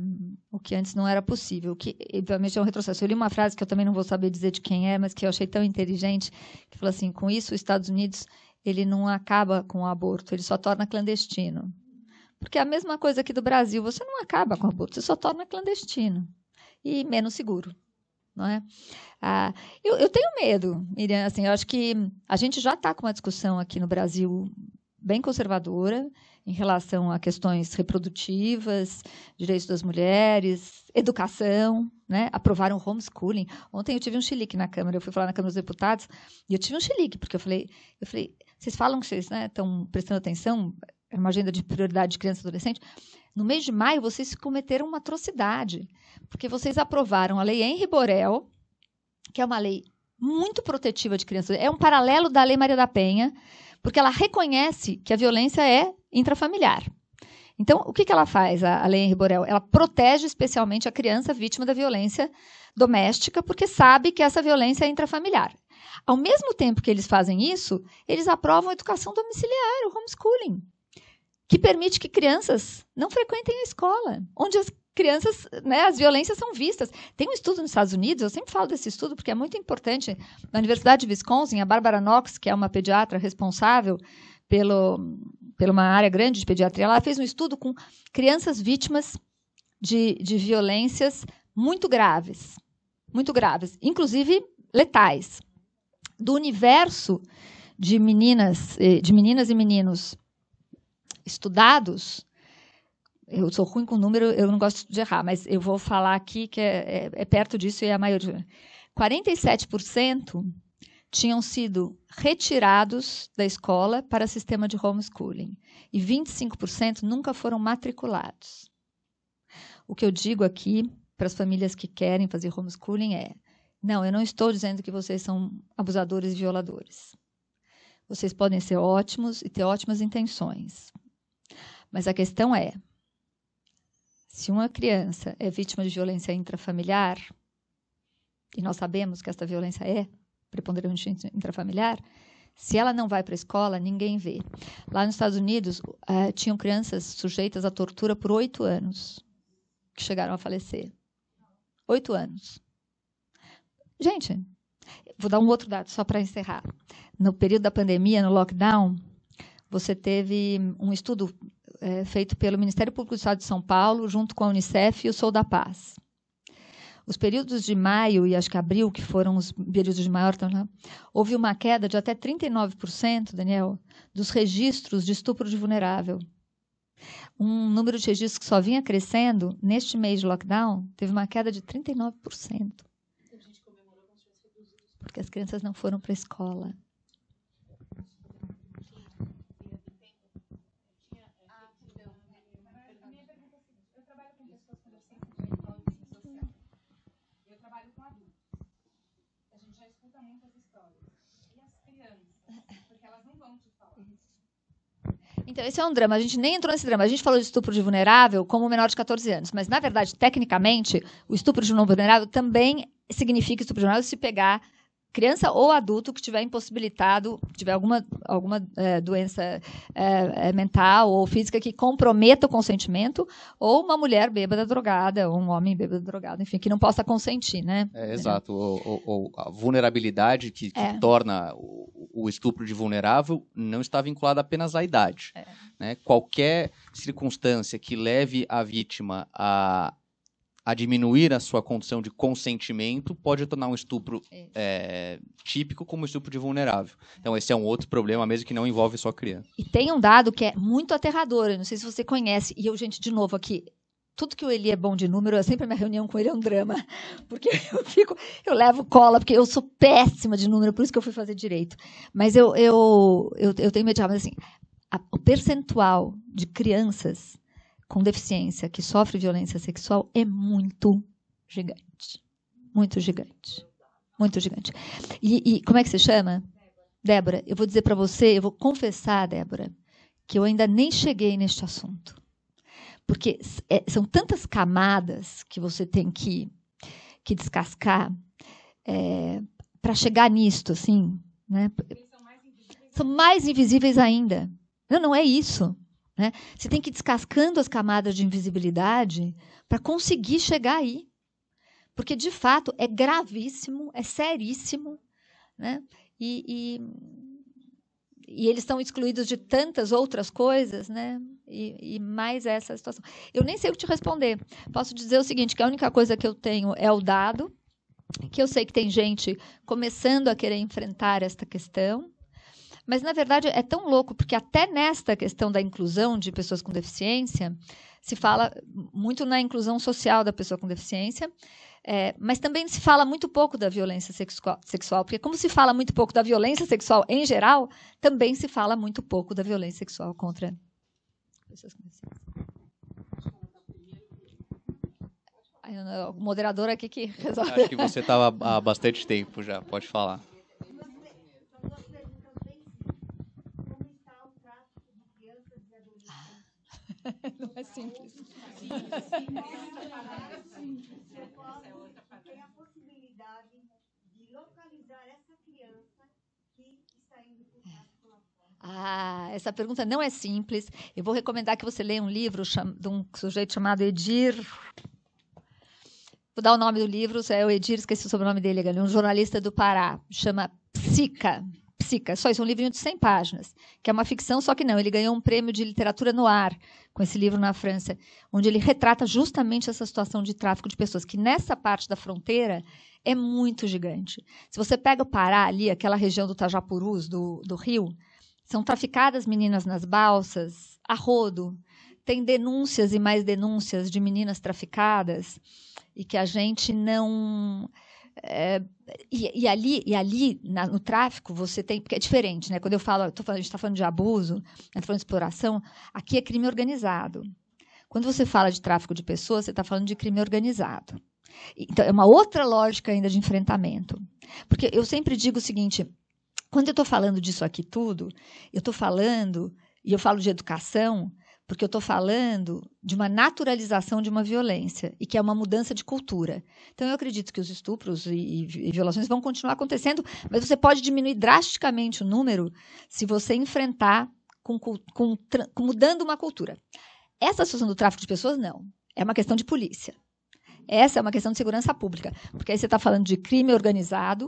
o que antes não era possível, que obviamente é um retrocesso. Eu li uma frase que eu também não vou saber dizer de quem é, mas que eu achei tão inteligente, que falou assim, com isso os Estados Unidos ele não acaba com o aborto, ele só torna clandestino. Porque é a mesma coisa aqui do Brasil, você não acaba com o aborto, você só torna clandestino e menos seguro. Não é? Ah, eu, eu, tenho medo, Miriam. Assim, eu acho que a gente já está com uma discussão aqui no Brasil bem conservadora em relação a questões reprodutivas, direitos das mulheres, educação, né? Aprovaram homeschooling. Ontem eu tive um chilique na Câmara, eu fui falar na Câmara dos Deputados e eu tive um chilique porque eu falei, eu falei, vocês falam que vocês, né, estão prestando atenção era é uma agenda de prioridade de criança e adolescente, no mês de maio vocês cometeram uma atrocidade, porque vocês aprovaram a lei Henri Borel, que é uma lei muito protetiva de crianças, é um paralelo da lei Maria da Penha, porque ela reconhece que a violência é intrafamiliar. Então, o que, que ela faz, a, a lei Henri Borel? Ela protege especialmente a criança vítima da violência doméstica, porque sabe que essa violência é intrafamiliar. Ao mesmo tempo que eles fazem isso, eles aprovam a educação domiciliar, o homeschooling que permite que crianças não frequentem a escola, onde as crianças, né, as violências são vistas. Tem um estudo nos Estados Unidos, eu sempre falo desse estudo porque é muito importante, na Universidade de Wisconsin, a Barbara Knox, que é uma pediatra responsável pelo, pela uma área grande de pediatria, ela fez um estudo com crianças vítimas de, de violências muito graves, muito graves, inclusive letais. Do universo de meninas, eh, de meninas e meninos estudados, eu sou ruim com número, eu não gosto de errar, mas eu vou falar aqui que é, é, é perto disso e é a maioria. 47% tinham sido retirados da escola para sistema de homeschooling e 25% nunca foram matriculados. O que eu digo aqui para as famílias que querem fazer homeschooling é: não, eu não estou dizendo que vocês são abusadores e violadores. Vocês podem ser ótimos e ter ótimas intenções, mas a questão é: se uma criança é vítima de violência intrafamiliar, e nós sabemos que esta violência é preponderante intrafamiliar, se ela não vai para a escola, ninguém vê. Lá nos Estados Unidos, uh, tinham crianças sujeitas à tortura por oito anos, que chegaram a falecer. Oito anos. Gente, vou dar um outro dado só para encerrar. No período da pandemia, no lockdown, você teve um estudo é, feito pelo Ministério Público do Estado de São Paulo, junto com a Unicef e o Sou da Paz. Os períodos de maio e acho que abril, que foram os períodos de maior, houve uma queda de até 39%, Daniel, dos registros de estupro de vulnerável. Um número de registros que só vinha crescendo neste mês de lockdown teve uma queda de 39%. Então, Porque as crianças não foram para a escola. Então, esse é um drama. A gente nem entrou nesse drama. A gente falou de estupro de vulnerável como menor de 14 anos. Mas, na verdade, tecnicamente, o estupro de não vulnerável também significa estupro de vulnerável se pegar criança ou adulto que tiver impossibilitado, tiver alguma, alguma é, doença é, é, mental ou física que comprometa o consentimento, ou uma mulher bêbada drogada, ou um homem bêbado drogado, enfim, que não possa consentir, né? É, exato. Ou, ou, a vulnerabilidade que, que é. torna o, o, estupro de vulnerável não está vinculada apenas à idade. É. Né? Qualquer circunstância que leve a vítima a a diminuir a sua condição de consentimento pode tornar um estupro é, típico como estupro de vulnerável. Então, esse é um outro problema, mesmo que não envolve só criança. E tem um dado que é muito aterrador, eu não sei se você conhece, e eu, gente, de novo aqui, tudo que o Eli é bom de número, eu sempre a minha reunião com ele é um drama, [laughs] porque eu fico, eu levo cola, porque eu sou péssima de número, por isso que eu fui fazer direito. Mas eu eu eu, eu tenho medo de mas assim, a, o percentual de crianças com deficiência que sofre violência sexual é muito gigante. Muito gigante. Muito gigante. E, e como é que se chama? Débora, eu vou dizer para você, eu vou confessar, Débora, que eu ainda nem cheguei neste assunto. Porque é, são tantas camadas que você tem que, que descascar é, para chegar nisto, assim. Né? São mais, são mais invisíveis ainda. Não, não é isso. Né? Você tem que ir descascando as camadas de invisibilidade para conseguir chegar aí. Porque, de fato, é gravíssimo, é seríssimo. Né? E, e, e eles estão excluídos de tantas outras coisas, né? E, e, mais essa situação. Eu nem sei o que te responder. Posso dizer o seguinte, que a única coisa que eu tenho é o dado, que eu sei que tem gente começando a querer enfrentar esta questão, mas, na verdade, é tão louco, porque até nesta questão da inclusão de pessoas com deficiência, se fala muito na inclusão social da pessoa com deficiência, é, mas também se fala muito pouco da violência sexual, porque como se fala muito pouco da violência sexual em geral, também se fala muito pouco da violência sexual contra pessoas com deficiência. O moderador aqui que [laughs] resolve. Acho que você estava há bastante tempo já, pode falar. [laughs] Não é simples. Sim, Tem a possibilidade de localizar essa criança que está indo por Ah, essa pergunta não é simples. Eu vou recomendar que você leia um livro de um sujeito chamado Edir. Vou dar o nome do livro, é o Edir, esqueci o sobrenome dele, é um jornalista do Pará, chama Psica. Psica, só isso, um livrinho de 100 páginas, que é uma ficção, só que não, ele ganhou um prêmio de literatura no ar com esse livro na França, onde ele retrata justamente essa situação de tráfico de pessoas, que nessa parte da fronteira é muito gigante. Se você pega o Pará ali, aquela região do Tajapurus, do, do Rio, são traficadas meninas nas balsas, a rodo, tem denúncias e mais denúncias de meninas traficadas e que a gente não é, e, e, ali, e ali na, no tráfico, você tem. Porque é diferente, né? Quando eu falo, eu falando, a gente está falando de abuso, está né? falando de exploração, aqui é crime organizado. Quando você fala de tráfico de pessoas, você está falando de crime organizado. Então, é uma outra lógica ainda de enfrentamento. Porque eu sempre digo o seguinte: quando eu estou falando disso aqui tudo, eu estou falando, e eu falo de educação, porque eu estou falando de uma naturalização de uma violência e que é uma mudança de cultura. Então, eu acredito que os estupros e, e, violações vão continuar acontecendo, mas você pode diminuir drasticamente o número se você enfrentar com, com, com, mudando uma cultura. Essa situação do tráfico de pessoas, não. É uma questão de polícia. Essa é uma questão de segurança pública, porque aí você está falando de crime organizado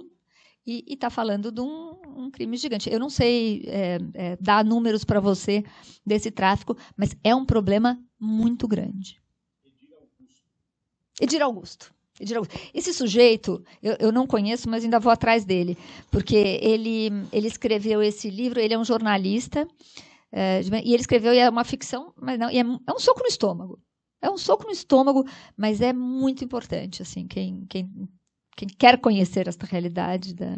e está falando de um, um crime gigante. Eu não sei é, é, dar números para você desse tráfico, mas é um problema muito grande. Edir Augusto. Edir Augusto. Esse sujeito, eu, eu, não conheço, mas ainda vou atrás dele, porque ele, ele escreveu esse livro, ele é um jornalista, é, e ele escreveu, e é uma ficção, mas não, é, é, um soco no estômago. É um soco no estômago, mas é muito importante, assim, quem, quem, quem quer conhecer esta realidade da,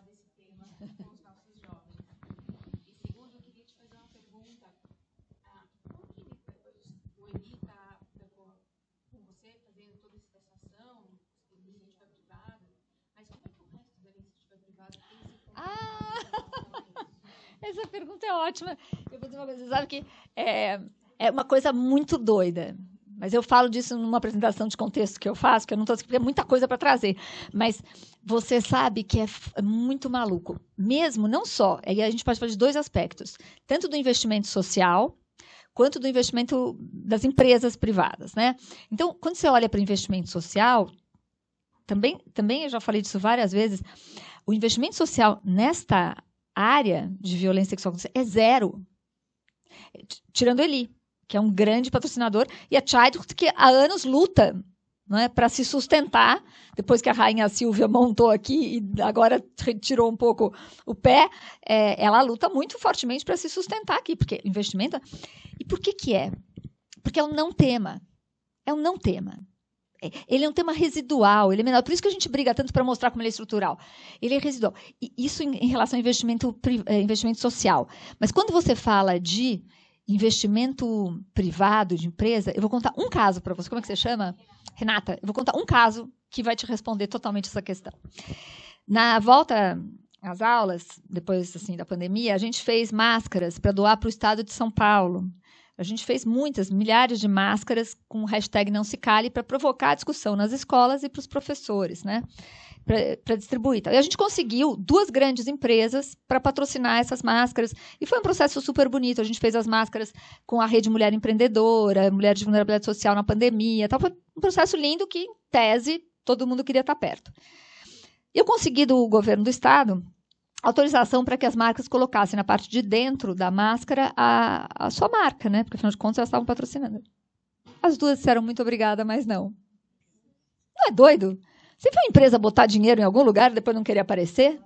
[laughs] Essa pergunta é ótima. Eu vou dizer uma coisa, você sabe que é, é uma coisa muito doida. Mas eu falo disso numa apresentação de contexto que eu faço, que eu não estou porque é muita coisa para trazer. Mas você sabe que é, é muito maluco. Mesmo, não só, aí a gente pode falar de dois aspectos. Tanto do investimento social, quanto do investimento das empresas privadas, né? Então, quando você olha para o investimento social, também, também eu já falei disso várias vezes, o investimento social nesta área de violência sexual é zero. Tirando Eli, que é um grande patrocinador, e a Childhood, que há anos luta né, para se sustentar, depois que a rainha Silvia montou aqui e agora tirou um pouco o pé, é, ela luta muito fortemente para se sustentar aqui, porque investimento. E por que, que é? Porque é um não tema. É um não tema ele é um tema residual, ele é menor. Por isso que a gente briga tanto para mostrar como ele é estrutural. Ele é residual. E isso em, em relação ao investimento, eh, investimento social. Mas quando você fala de investimento privado, de empresa, eu vou contar um caso para você. Como é que você chama? Renata, eu vou contar um caso que vai te responder totalmente essa questão. Na volta às aulas, depois assim da pandemia, a gente fez máscaras para doar para o estado de São Paulo. A gente fez muitas, milhares de máscaras com hashtag não se cale para provocar a discussão nas escolas e para os professores, né? Para distribuir. E a gente conseguiu duas grandes empresas para patrocinar essas máscaras. E foi um processo super bonito. A gente fez as máscaras com a Rede Mulher Empreendedora, Mulher de Vulnerabilidade Social na pandemia. Tal. Foi um processo lindo que, em tese, todo mundo queria estar tá perto. Eu consegui do governo do estado autorização para que as marcas colocassem na parte de dentro da máscara a, a sua marca, né? Porque afinal de contas elas estavam patrocinando. As duas disseram muito obrigada, mas não. Não é doido? Você viu uma empresa botar dinheiro em algum lugar e depois não querer aparecer?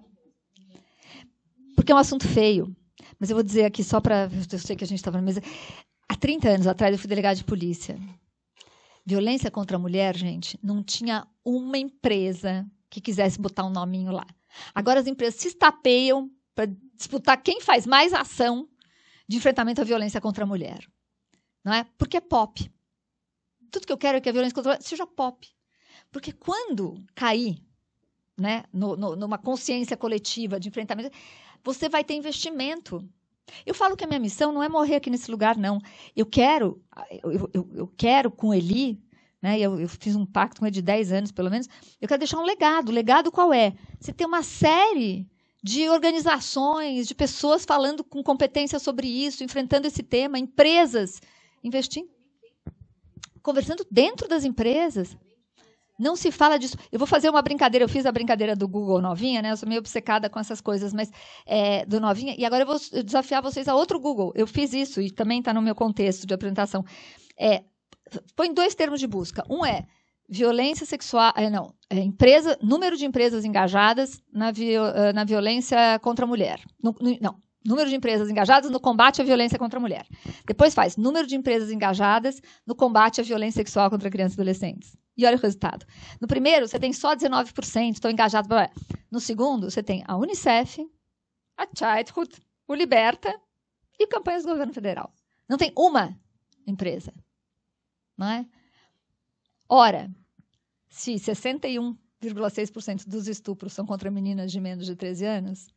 Porque é um assunto feio. Mas eu vou dizer aqui só para. Eu sei que a gente estava tá na mesa. Há 30 anos atrás eu fui delegada de polícia. Violência contra a mulher, gente, não tinha uma empresa que quisesse botar um nominho lá. Agora as empresas se estapeiam para disputar quem faz mais ação de enfrentamento à violência contra a mulher. Não é? Porque é pop. Tudo que eu quero é que a violência contra a mulher seja pop. Porque quando cair né, no, no, numa consciência coletiva de enfrentamento, você vai ter investimento. Eu falo que a minha missão não é morrer aqui nesse lugar, não. Eu quero, eu, eu, eu quero com Eli né? Eu, eu fiz um pacto com ele de 10 anos, pelo menos. Eu quero deixar um legado. O legado qual é? Você tem uma série de organizações, de pessoas falando com competência sobre isso, enfrentando esse tema, empresas investindo, conversando dentro das empresas. Não se fala disso. Eu vou fazer uma brincadeira. Eu fiz a brincadeira do Google Novinha, né? Eu sou meio obcecada com essas coisas, mas é, do Novinha. E agora eu vou desafiar vocês a outro Google. Eu fiz isso e também está no meu contexto de apresentação. É, põe dois termos de busca. Um é violência sexual, é, não, é empresa, número de empresas engajadas na, eh, na violência contra a mulher. No, no, não, número de empresas engajadas no combate à violência contra a mulher. Depois faz número de empresas engajadas no combate à violência sexual contra crianças e adolescentes. E olha o resultado. No primeiro, você tem só 19%, estão engajados. No segundo, você tem a Unicef, a Childhood, o Liberta e campanhas do governo federal. Não tem uma empresa não é? Ora, se 61,6% dos estupros são contra meninas de menos de 13 anos,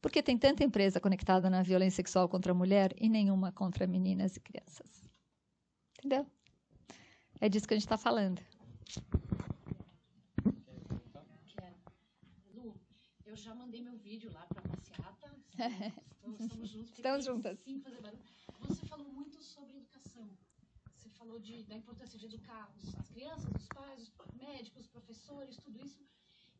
por que tem tanta empresa conectada na violência sexual contra a mulher e nenhuma contra meninas e crianças? Entendeu? É disso que a gente está falando. eu já mandei meu vídeo lá para passeata. [laughs] Estamos, estamos juntos. Estamos juntas. Sim, fazer barulho. Você falou muito sobre falou de, da importância de educar os, as crianças, os pais, os médicos, os professores, tudo isso,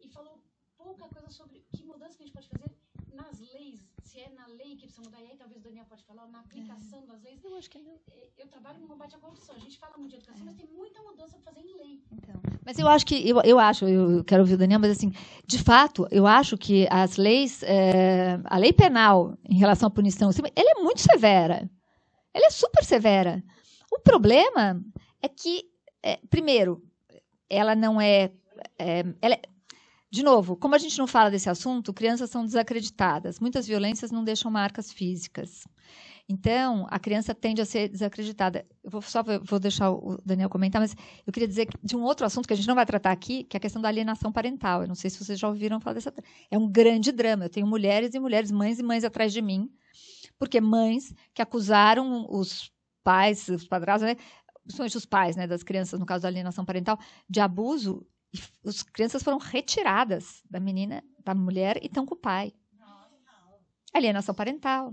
e falou pouca coisa sobre que mudança que a gente pode fazer nas leis, se é na lei que precisa mudar, e aí talvez o Daniel pode falar, na aplicação é. das leis. Eu acho que eu... É, eu trabalho no combate à corrupção, a gente fala muito de educação, é. mas tem muita mudança para fazer em lei. Então, mas eu acho que, eu, eu acho, eu quero ouvir o Daniel, mas assim, de fato, eu acho que as leis, é, a lei penal em relação à punição, ela é muito severa. Ela é super severa. O problema é que, é, primeiro, ela não é, é ela é, de novo, como a gente não fala desse assunto, crianças são desacreditadas. Muitas violências não deixam marcas físicas. Então, a criança tende a ser desacreditada. Eu vou só vou deixar o Daniel comentar, mas eu queria dizer de um outro assunto que a gente não vai tratar aqui, que é a questão da alienação parental. Eu não sei se vocês já ouviram falar dessa. É um grande drama. Eu tenho mulheres e mulheres, mães e mães atrás de mim, porque mães que acusaram os pais, os padrões, né? principalmente os pais né, das crianças, no caso da alienação parental, de abuso, as crianças foram retiradas da menina, da mulher e estão com o pai. Alienação parental.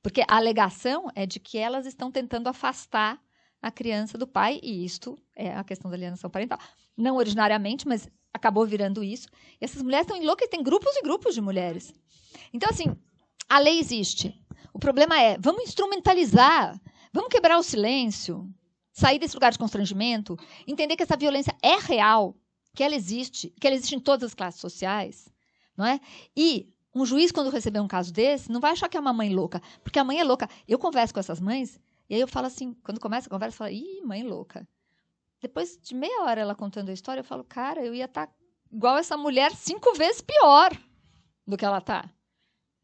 Porque a alegação é de que elas estão tentando afastar a criança do pai, e isto é a questão da alienação parental. Não originariamente, mas acabou virando isso. E essas mulheres estão loucas, tem grupos e grupos de mulheres. Então, assim, a lei existe. O problema é, vamos instrumentalizar Vamos quebrar o silêncio, sair desse lugar de constrangimento, entender que essa violência é real, que ela existe, que ela existe em todas as classes sociais, não é? E um juiz, quando receber um caso desse, não vai achar que é uma mãe louca, porque a mãe é louca. Eu converso com essas mães, e aí eu falo assim, quando começa a conversa, eu falo, ih, mãe louca. Depois de meia hora ela contando a história, eu falo, cara, eu ia estar tá igual essa mulher cinco vezes pior do que ela tá.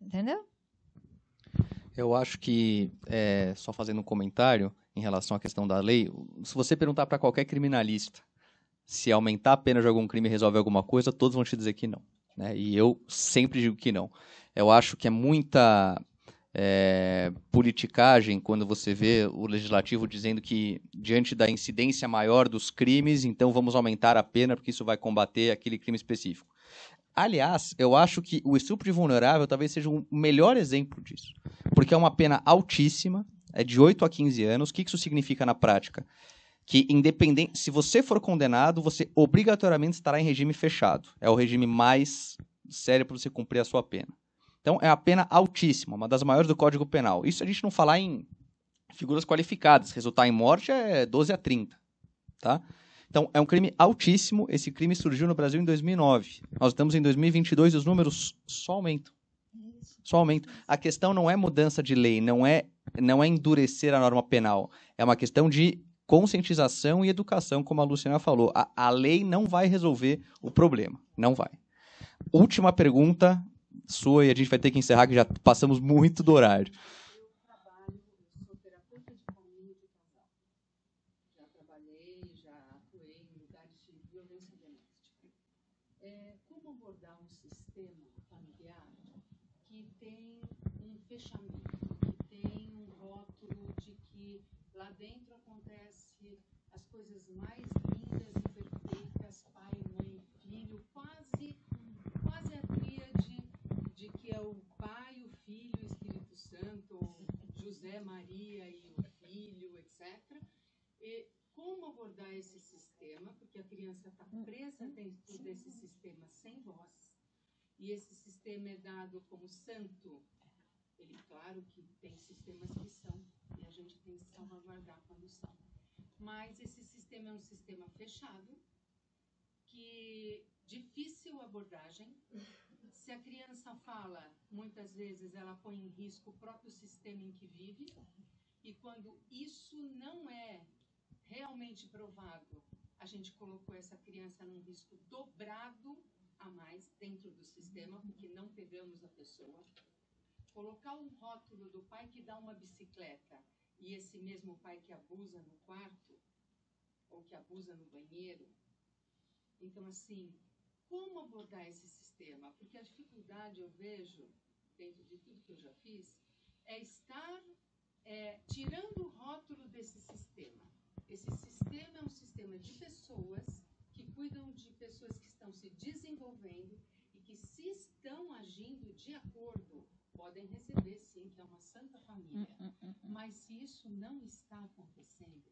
Entendeu? Eu acho que, é, só fazendo um comentário em relação à questão da lei, se você perguntar para qualquer criminalista se aumentar a pena de algum crime resolve alguma coisa, todos vão te dizer que não. Né? E eu sempre digo que não. Eu acho que é muita é, politicagem quando você vê o legislativo dizendo que, diante da incidência maior dos crimes, então vamos aumentar a pena porque isso vai combater aquele crime específico. Aliás, eu acho que o estupro de vulnerável talvez seja o melhor exemplo disso. Porque é uma pena altíssima, é de 8 a 15 anos. O que isso significa na prática? Que independente, se você for condenado, você obrigatoriamente estará em regime fechado. É o regime mais sério para você cumprir a sua pena. Então é a pena altíssima, uma das maiores do Código Penal. Isso a gente não falar em figuras qualificadas, resultar em morte é 12 a 30, tá? Então, é um crime altíssimo. Esse crime surgiu no Brasil em 2009. Nós estamos em 2022 e os números só aumentam. Só aumentam. A questão não é mudança de lei, não é, não é endurecer a norma penal. É uma questão de conscientização e educação, como a Luciana falou. A, a lei não vai resolver o problema. Não vai. Última pergunta sua e a gente vai ter que encerrar, que já passamos muito do horário. José, Maria e o filho, etc. E como abordar esse sistema, porque a criança está hum, presa dentro desse sistema sem voz, e esse sistema é dado como santo. Ele, claro que tem sistemas que são, e a gente tem que salvaguardar quando são. Mas esse sistema é um sistema fechado, que difícil abordagem, se a criança fala, muitas vezes ela põe em risco o próprio sistema em que vive, e quando isso não é realmente provado, a gente colocou essa criança num risco dobrado a mais dentro do sistema, porque não pegamos a pessoa. Colocar um rótulo do pai que dá uma bicicleta e esse mesmo pai que abusa no quarto ou que abusa no banheiro. Então, assim, como abordar esse sistema? sistema, porque a dificuldade eu vejo, dentro de tudo que eu já fiz, é estar é, tirando o rótulo desse sistema. Esse sistema é um sistema de pessoas que cuidam de pessoas que estão se desenvolvendo e que, se estão agindo de acordo, podem receber sim, que é uma santa família. Hum, hum, hum, Mas se isso não está acontecendo,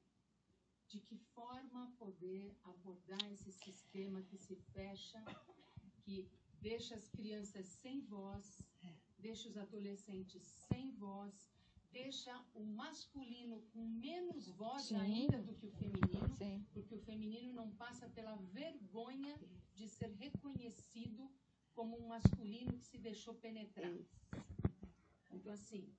de que forma poder abordar esse sistema que se fecha, que deixa as crianças sem voz, é. deixa os adolescentes sem voz, deixa o masculino com menos voz Sim. ainda do que o feminino, Sim. porque o feminino não passa pela vergonha de ser reconhecido como um masculino que se deixou penetrar. Então, assim,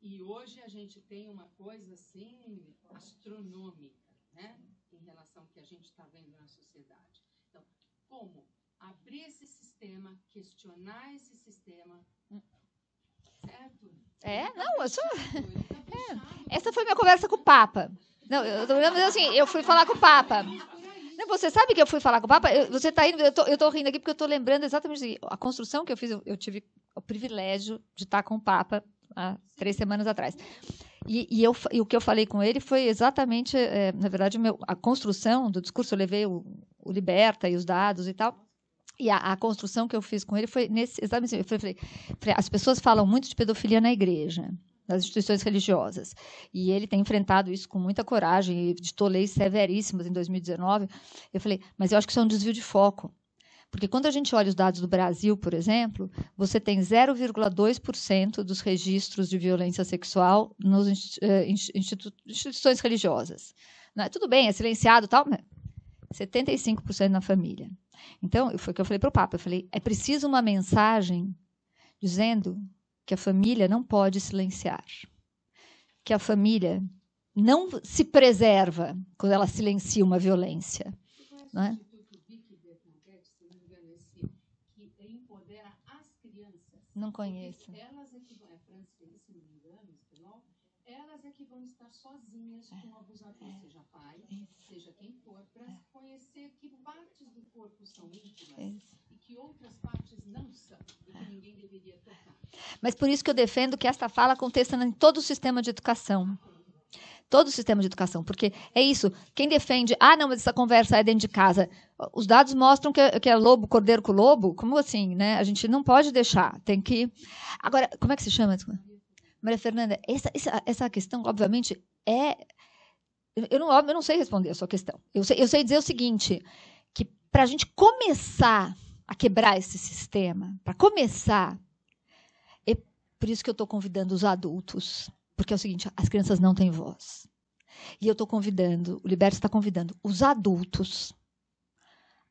e hoje a gente tem uma coisa assim astronômica, né, em relação ao que a gente está vendo na sociedade. Então, como abrir esse sistema, questionar esse sistema. Hum. Certo? É, tá não, eu sou. Tá [laughs] é. Essa foi minha conversa com o Papa. Não, eu tô assim, eu fui falar com o Papa. Tá não, você sabe que eu fui falar com o Papa? Eu, você está indo, eu tô, eu tô rindo aqui porque eu tô lembrando exatamente a construção que eu fiz. Eu, eu tive o privilégio de estar com o Papa há três semanas atrás. E, e, eu, e o que eu falei com ele foi exatamente, é, na verdade, meu, a construção do discurso. Eu levei o, o Liberta e os dados e tal. E a, a, construção que eu fiz com ele foi nesse. exame. Assim, eu falei, as pessoas falam muito de pedofilia na igreja, nas instituições religiosas. E ele tem enfrentado isso com muita coragem, editou leis severíssimas em 2019. Eu falei, mas eu acho que isso é um desvio de foco. Porque quando a gente olha os dados do Brasil, por exemplo, você tem 0,2% dos registros de violência sexual nas eh, institu instituições religiosas. Né? Tudo bem, é silenciado tal, mas 75% na família. Então, foi o que eu falei para o Papa. Eu falei, é preciso uma mensagem dizendo que a família não pode silenciar. Que a família não se preserva quando ela silencia uma violência. Não é? Não conheço. Elas é que vão estar sozinhas com o abusador, é, é. seja pai, seja quem for, para é. conhecer que partes do corpo são íntimas e que outras partes não são e que ninguém deveria tocar. Mas por isso que eu defendo que esta fala aconteça em todo o sistema de educação todo o sistema de educação, porque é isso. Quem defende, ah, não, mas essa conversa é dentro de casa. Os dados mostram que é, que é lobo, cordeiro com lobo. Como assim, né? A gente não pode deixar, tem que. Agora, como é que se chama? Desculpa. Maria Fernanda, essa, essa, essa questão, obviamente, é. Eu não, eu não sei responder a sua questão. Eu sei, eu sei dizer o seguinte: que para a gente começar a quebrar esse sistema, para começar, é por isso que eu estou convidando os adultos, porque é o seguinte: as crianças não têm voz. E eu estou convidando, o Liberto está convidando os adultos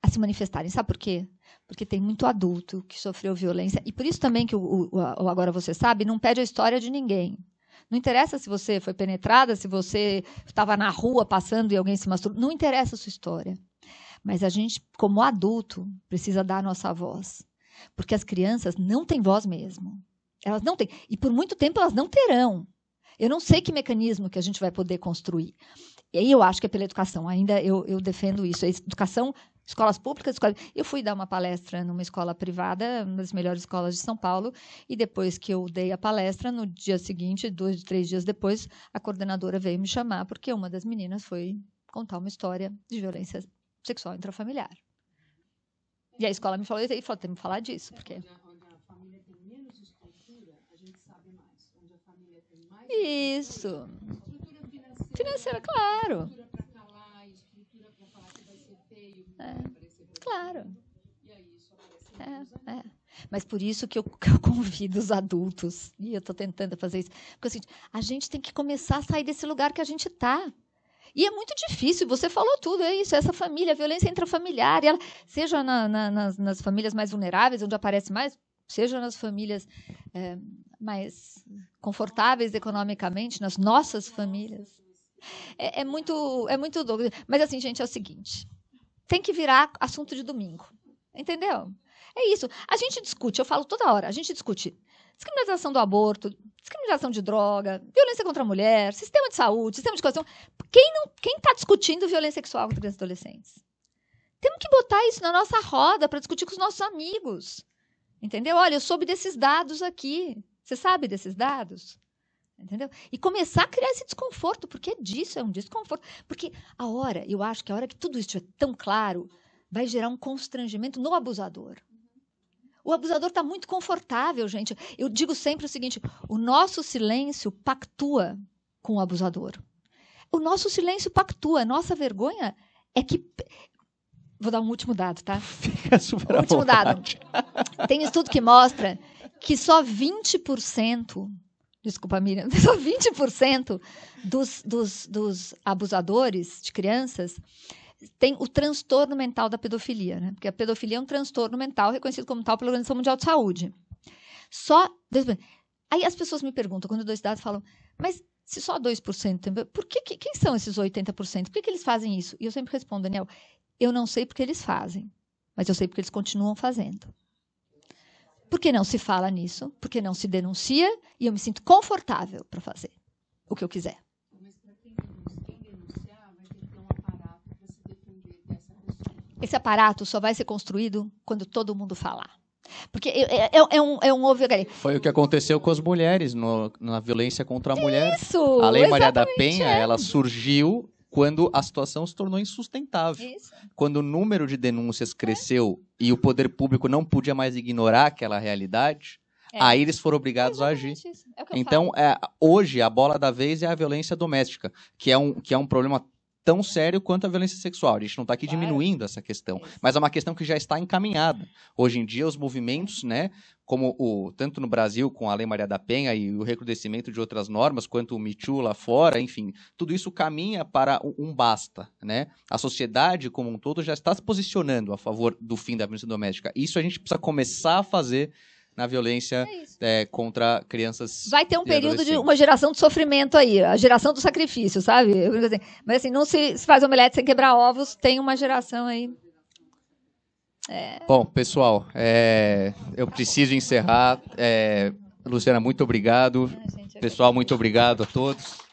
a se manifestarem. Sabe por quê? Porque tem muito adulto que sofreu violência. E por isso também que o, o, o Agora Você Sabe não pede a história de ninguém. Não interessa se você foi penetrada, se você estava na rua passando e alguém se masturbou. Não interessa a sua história. Mas a gente, como adulto, precisa dar a nossa voz. Porque as crianças não têm voz mesmo. Elas não têm. E por muito tempo elas não terão. Eu não sei que mecanismo que a gente vai poder construir. E aí eu acho que é pela educação. Ainda eu, eu defendo isso. A educação escolas públicas. escolas. Eu fui dar uma palestra numa escola privada, uma das melhores escolas de São Paulo, e depois que eu dei a palestra, no dia seguinte, dois, três dias depois, a coordenadora veio me chamar porque uma das meninas foi contar uma história de violência sexual intrafamiliar. E a escola me falou, e falou, tem que falar disso, porque... É, Isso. Financeira, claro. É, claro. É, é. Mas por isso que eu, que eu, [laughs] convido os adultos, e eu estou tentando fazer isso, porque assim, a gente tem que começar a sair desse lugar que a gente está. E é muito difícil, você falou tudo, é isso, essa família, a violência intrafamiliar, ela, seja na, na, nas, nas, famílias mais vulneráveis, onde aparece mais, seja nas famílias é, mais confortáveis economicamente, nas nossas famílias. É, é, muito, é muito doido. Mas assim, gente, é o seguinte, tem que virar assunto de domingo. Entendeu? É isso. A gente discute, eu falo toda hora, a gente discute discriminação do aborto, discriminação de droga, violência contra a mulher, sistema de saúde, sistema de educação. Quem não, quem está discutindo violência sexual contra crianças e adolescentes? Temos que botar isso na nossa roda para discutir com os nossos amigos. Entendeu? Olha, eu soube desses dados aqui. Você sabe desses dados? Entendeu? E começar a criar esse desconforto, porque é disso, é um desconforto. Porque a hora, eu acho que a hora que tudo isso é tão claro, vai gerar um constrangimento no abusador. O abusador está muito confortável, gente. Eu digo sempre o seguinte: o nosso silêncio pactua com o abusador. O nosso silêncio pactua. A nossa vergonha é que. Vou dar um último dado, tá? Fica super um Último dado. Tem estudo que mostra que só 20% desculpa, Miriam, só [laughs] 20% dos, dos, dos abusadores de crianças tem o transtorno mental da pedofilia, né? Porque a pedofilia é um transtorno mental reconhecido como tal pela Organização Mundial de Saúde. Só. Aí as pessoas me perguntam, quando eu dou esse dado, falam, mas se só 2% tem. Por que, que, quem são esses 80%? Por que, que eles fazem isso? E eu sempre respondo, Daniel, eu não sei porque eles fazem, mas eu sei porque eles continuam fazendo. Porque não se fala nisso, porque não se denuncia e eu me sinto confortável para fazer o que eu quiser. Esse aparato só vai ser construído quando todo mundo falar. Porque é, é, é, é um, é um Foi o que aconteceu com as mulheres, no, na violência contra a mulher. Isso, a Lei Maria da Penha, é. ela surgiu quando a situação se tornou insustentável. É isso. Quando o número de denúncias é. cresceu é. e o poder público não podia mais ignorar aquela realidade, é. aí eles foram obrigados a agir. É então, é, hoje, a bola da vez é a violência doméstica, que é um, que é um problema tão sério quanto a violência sexual. A gente não está aqui claro. diminuindo essa questão, é mas é uma questão que já está encaminhada. Hoje em dia, os movimentos, né, como o tanto no Brasil com a Lei Maria da Penha e o recrudescimento de outras normas, quanto o Me lá fora, enfim, tudo isso caminha para um basta, né? A sociedade como um todo já está se posicionando a favor do fim da violência doméstica. Isso a gente precisa começar a fazer na violência é é, contra crianças. Vai ter um período de uma geração de sofrimento aí, a geração do sacrifício, sabe? Assim, mas assim, não se, se faz omelete sem quebrar ovos, tem uma geração aí. É... Bom, pessoal, é, eu preciso encerrar. É, Luciana, muito obrigado. Pessoal, muito obrigado a todos.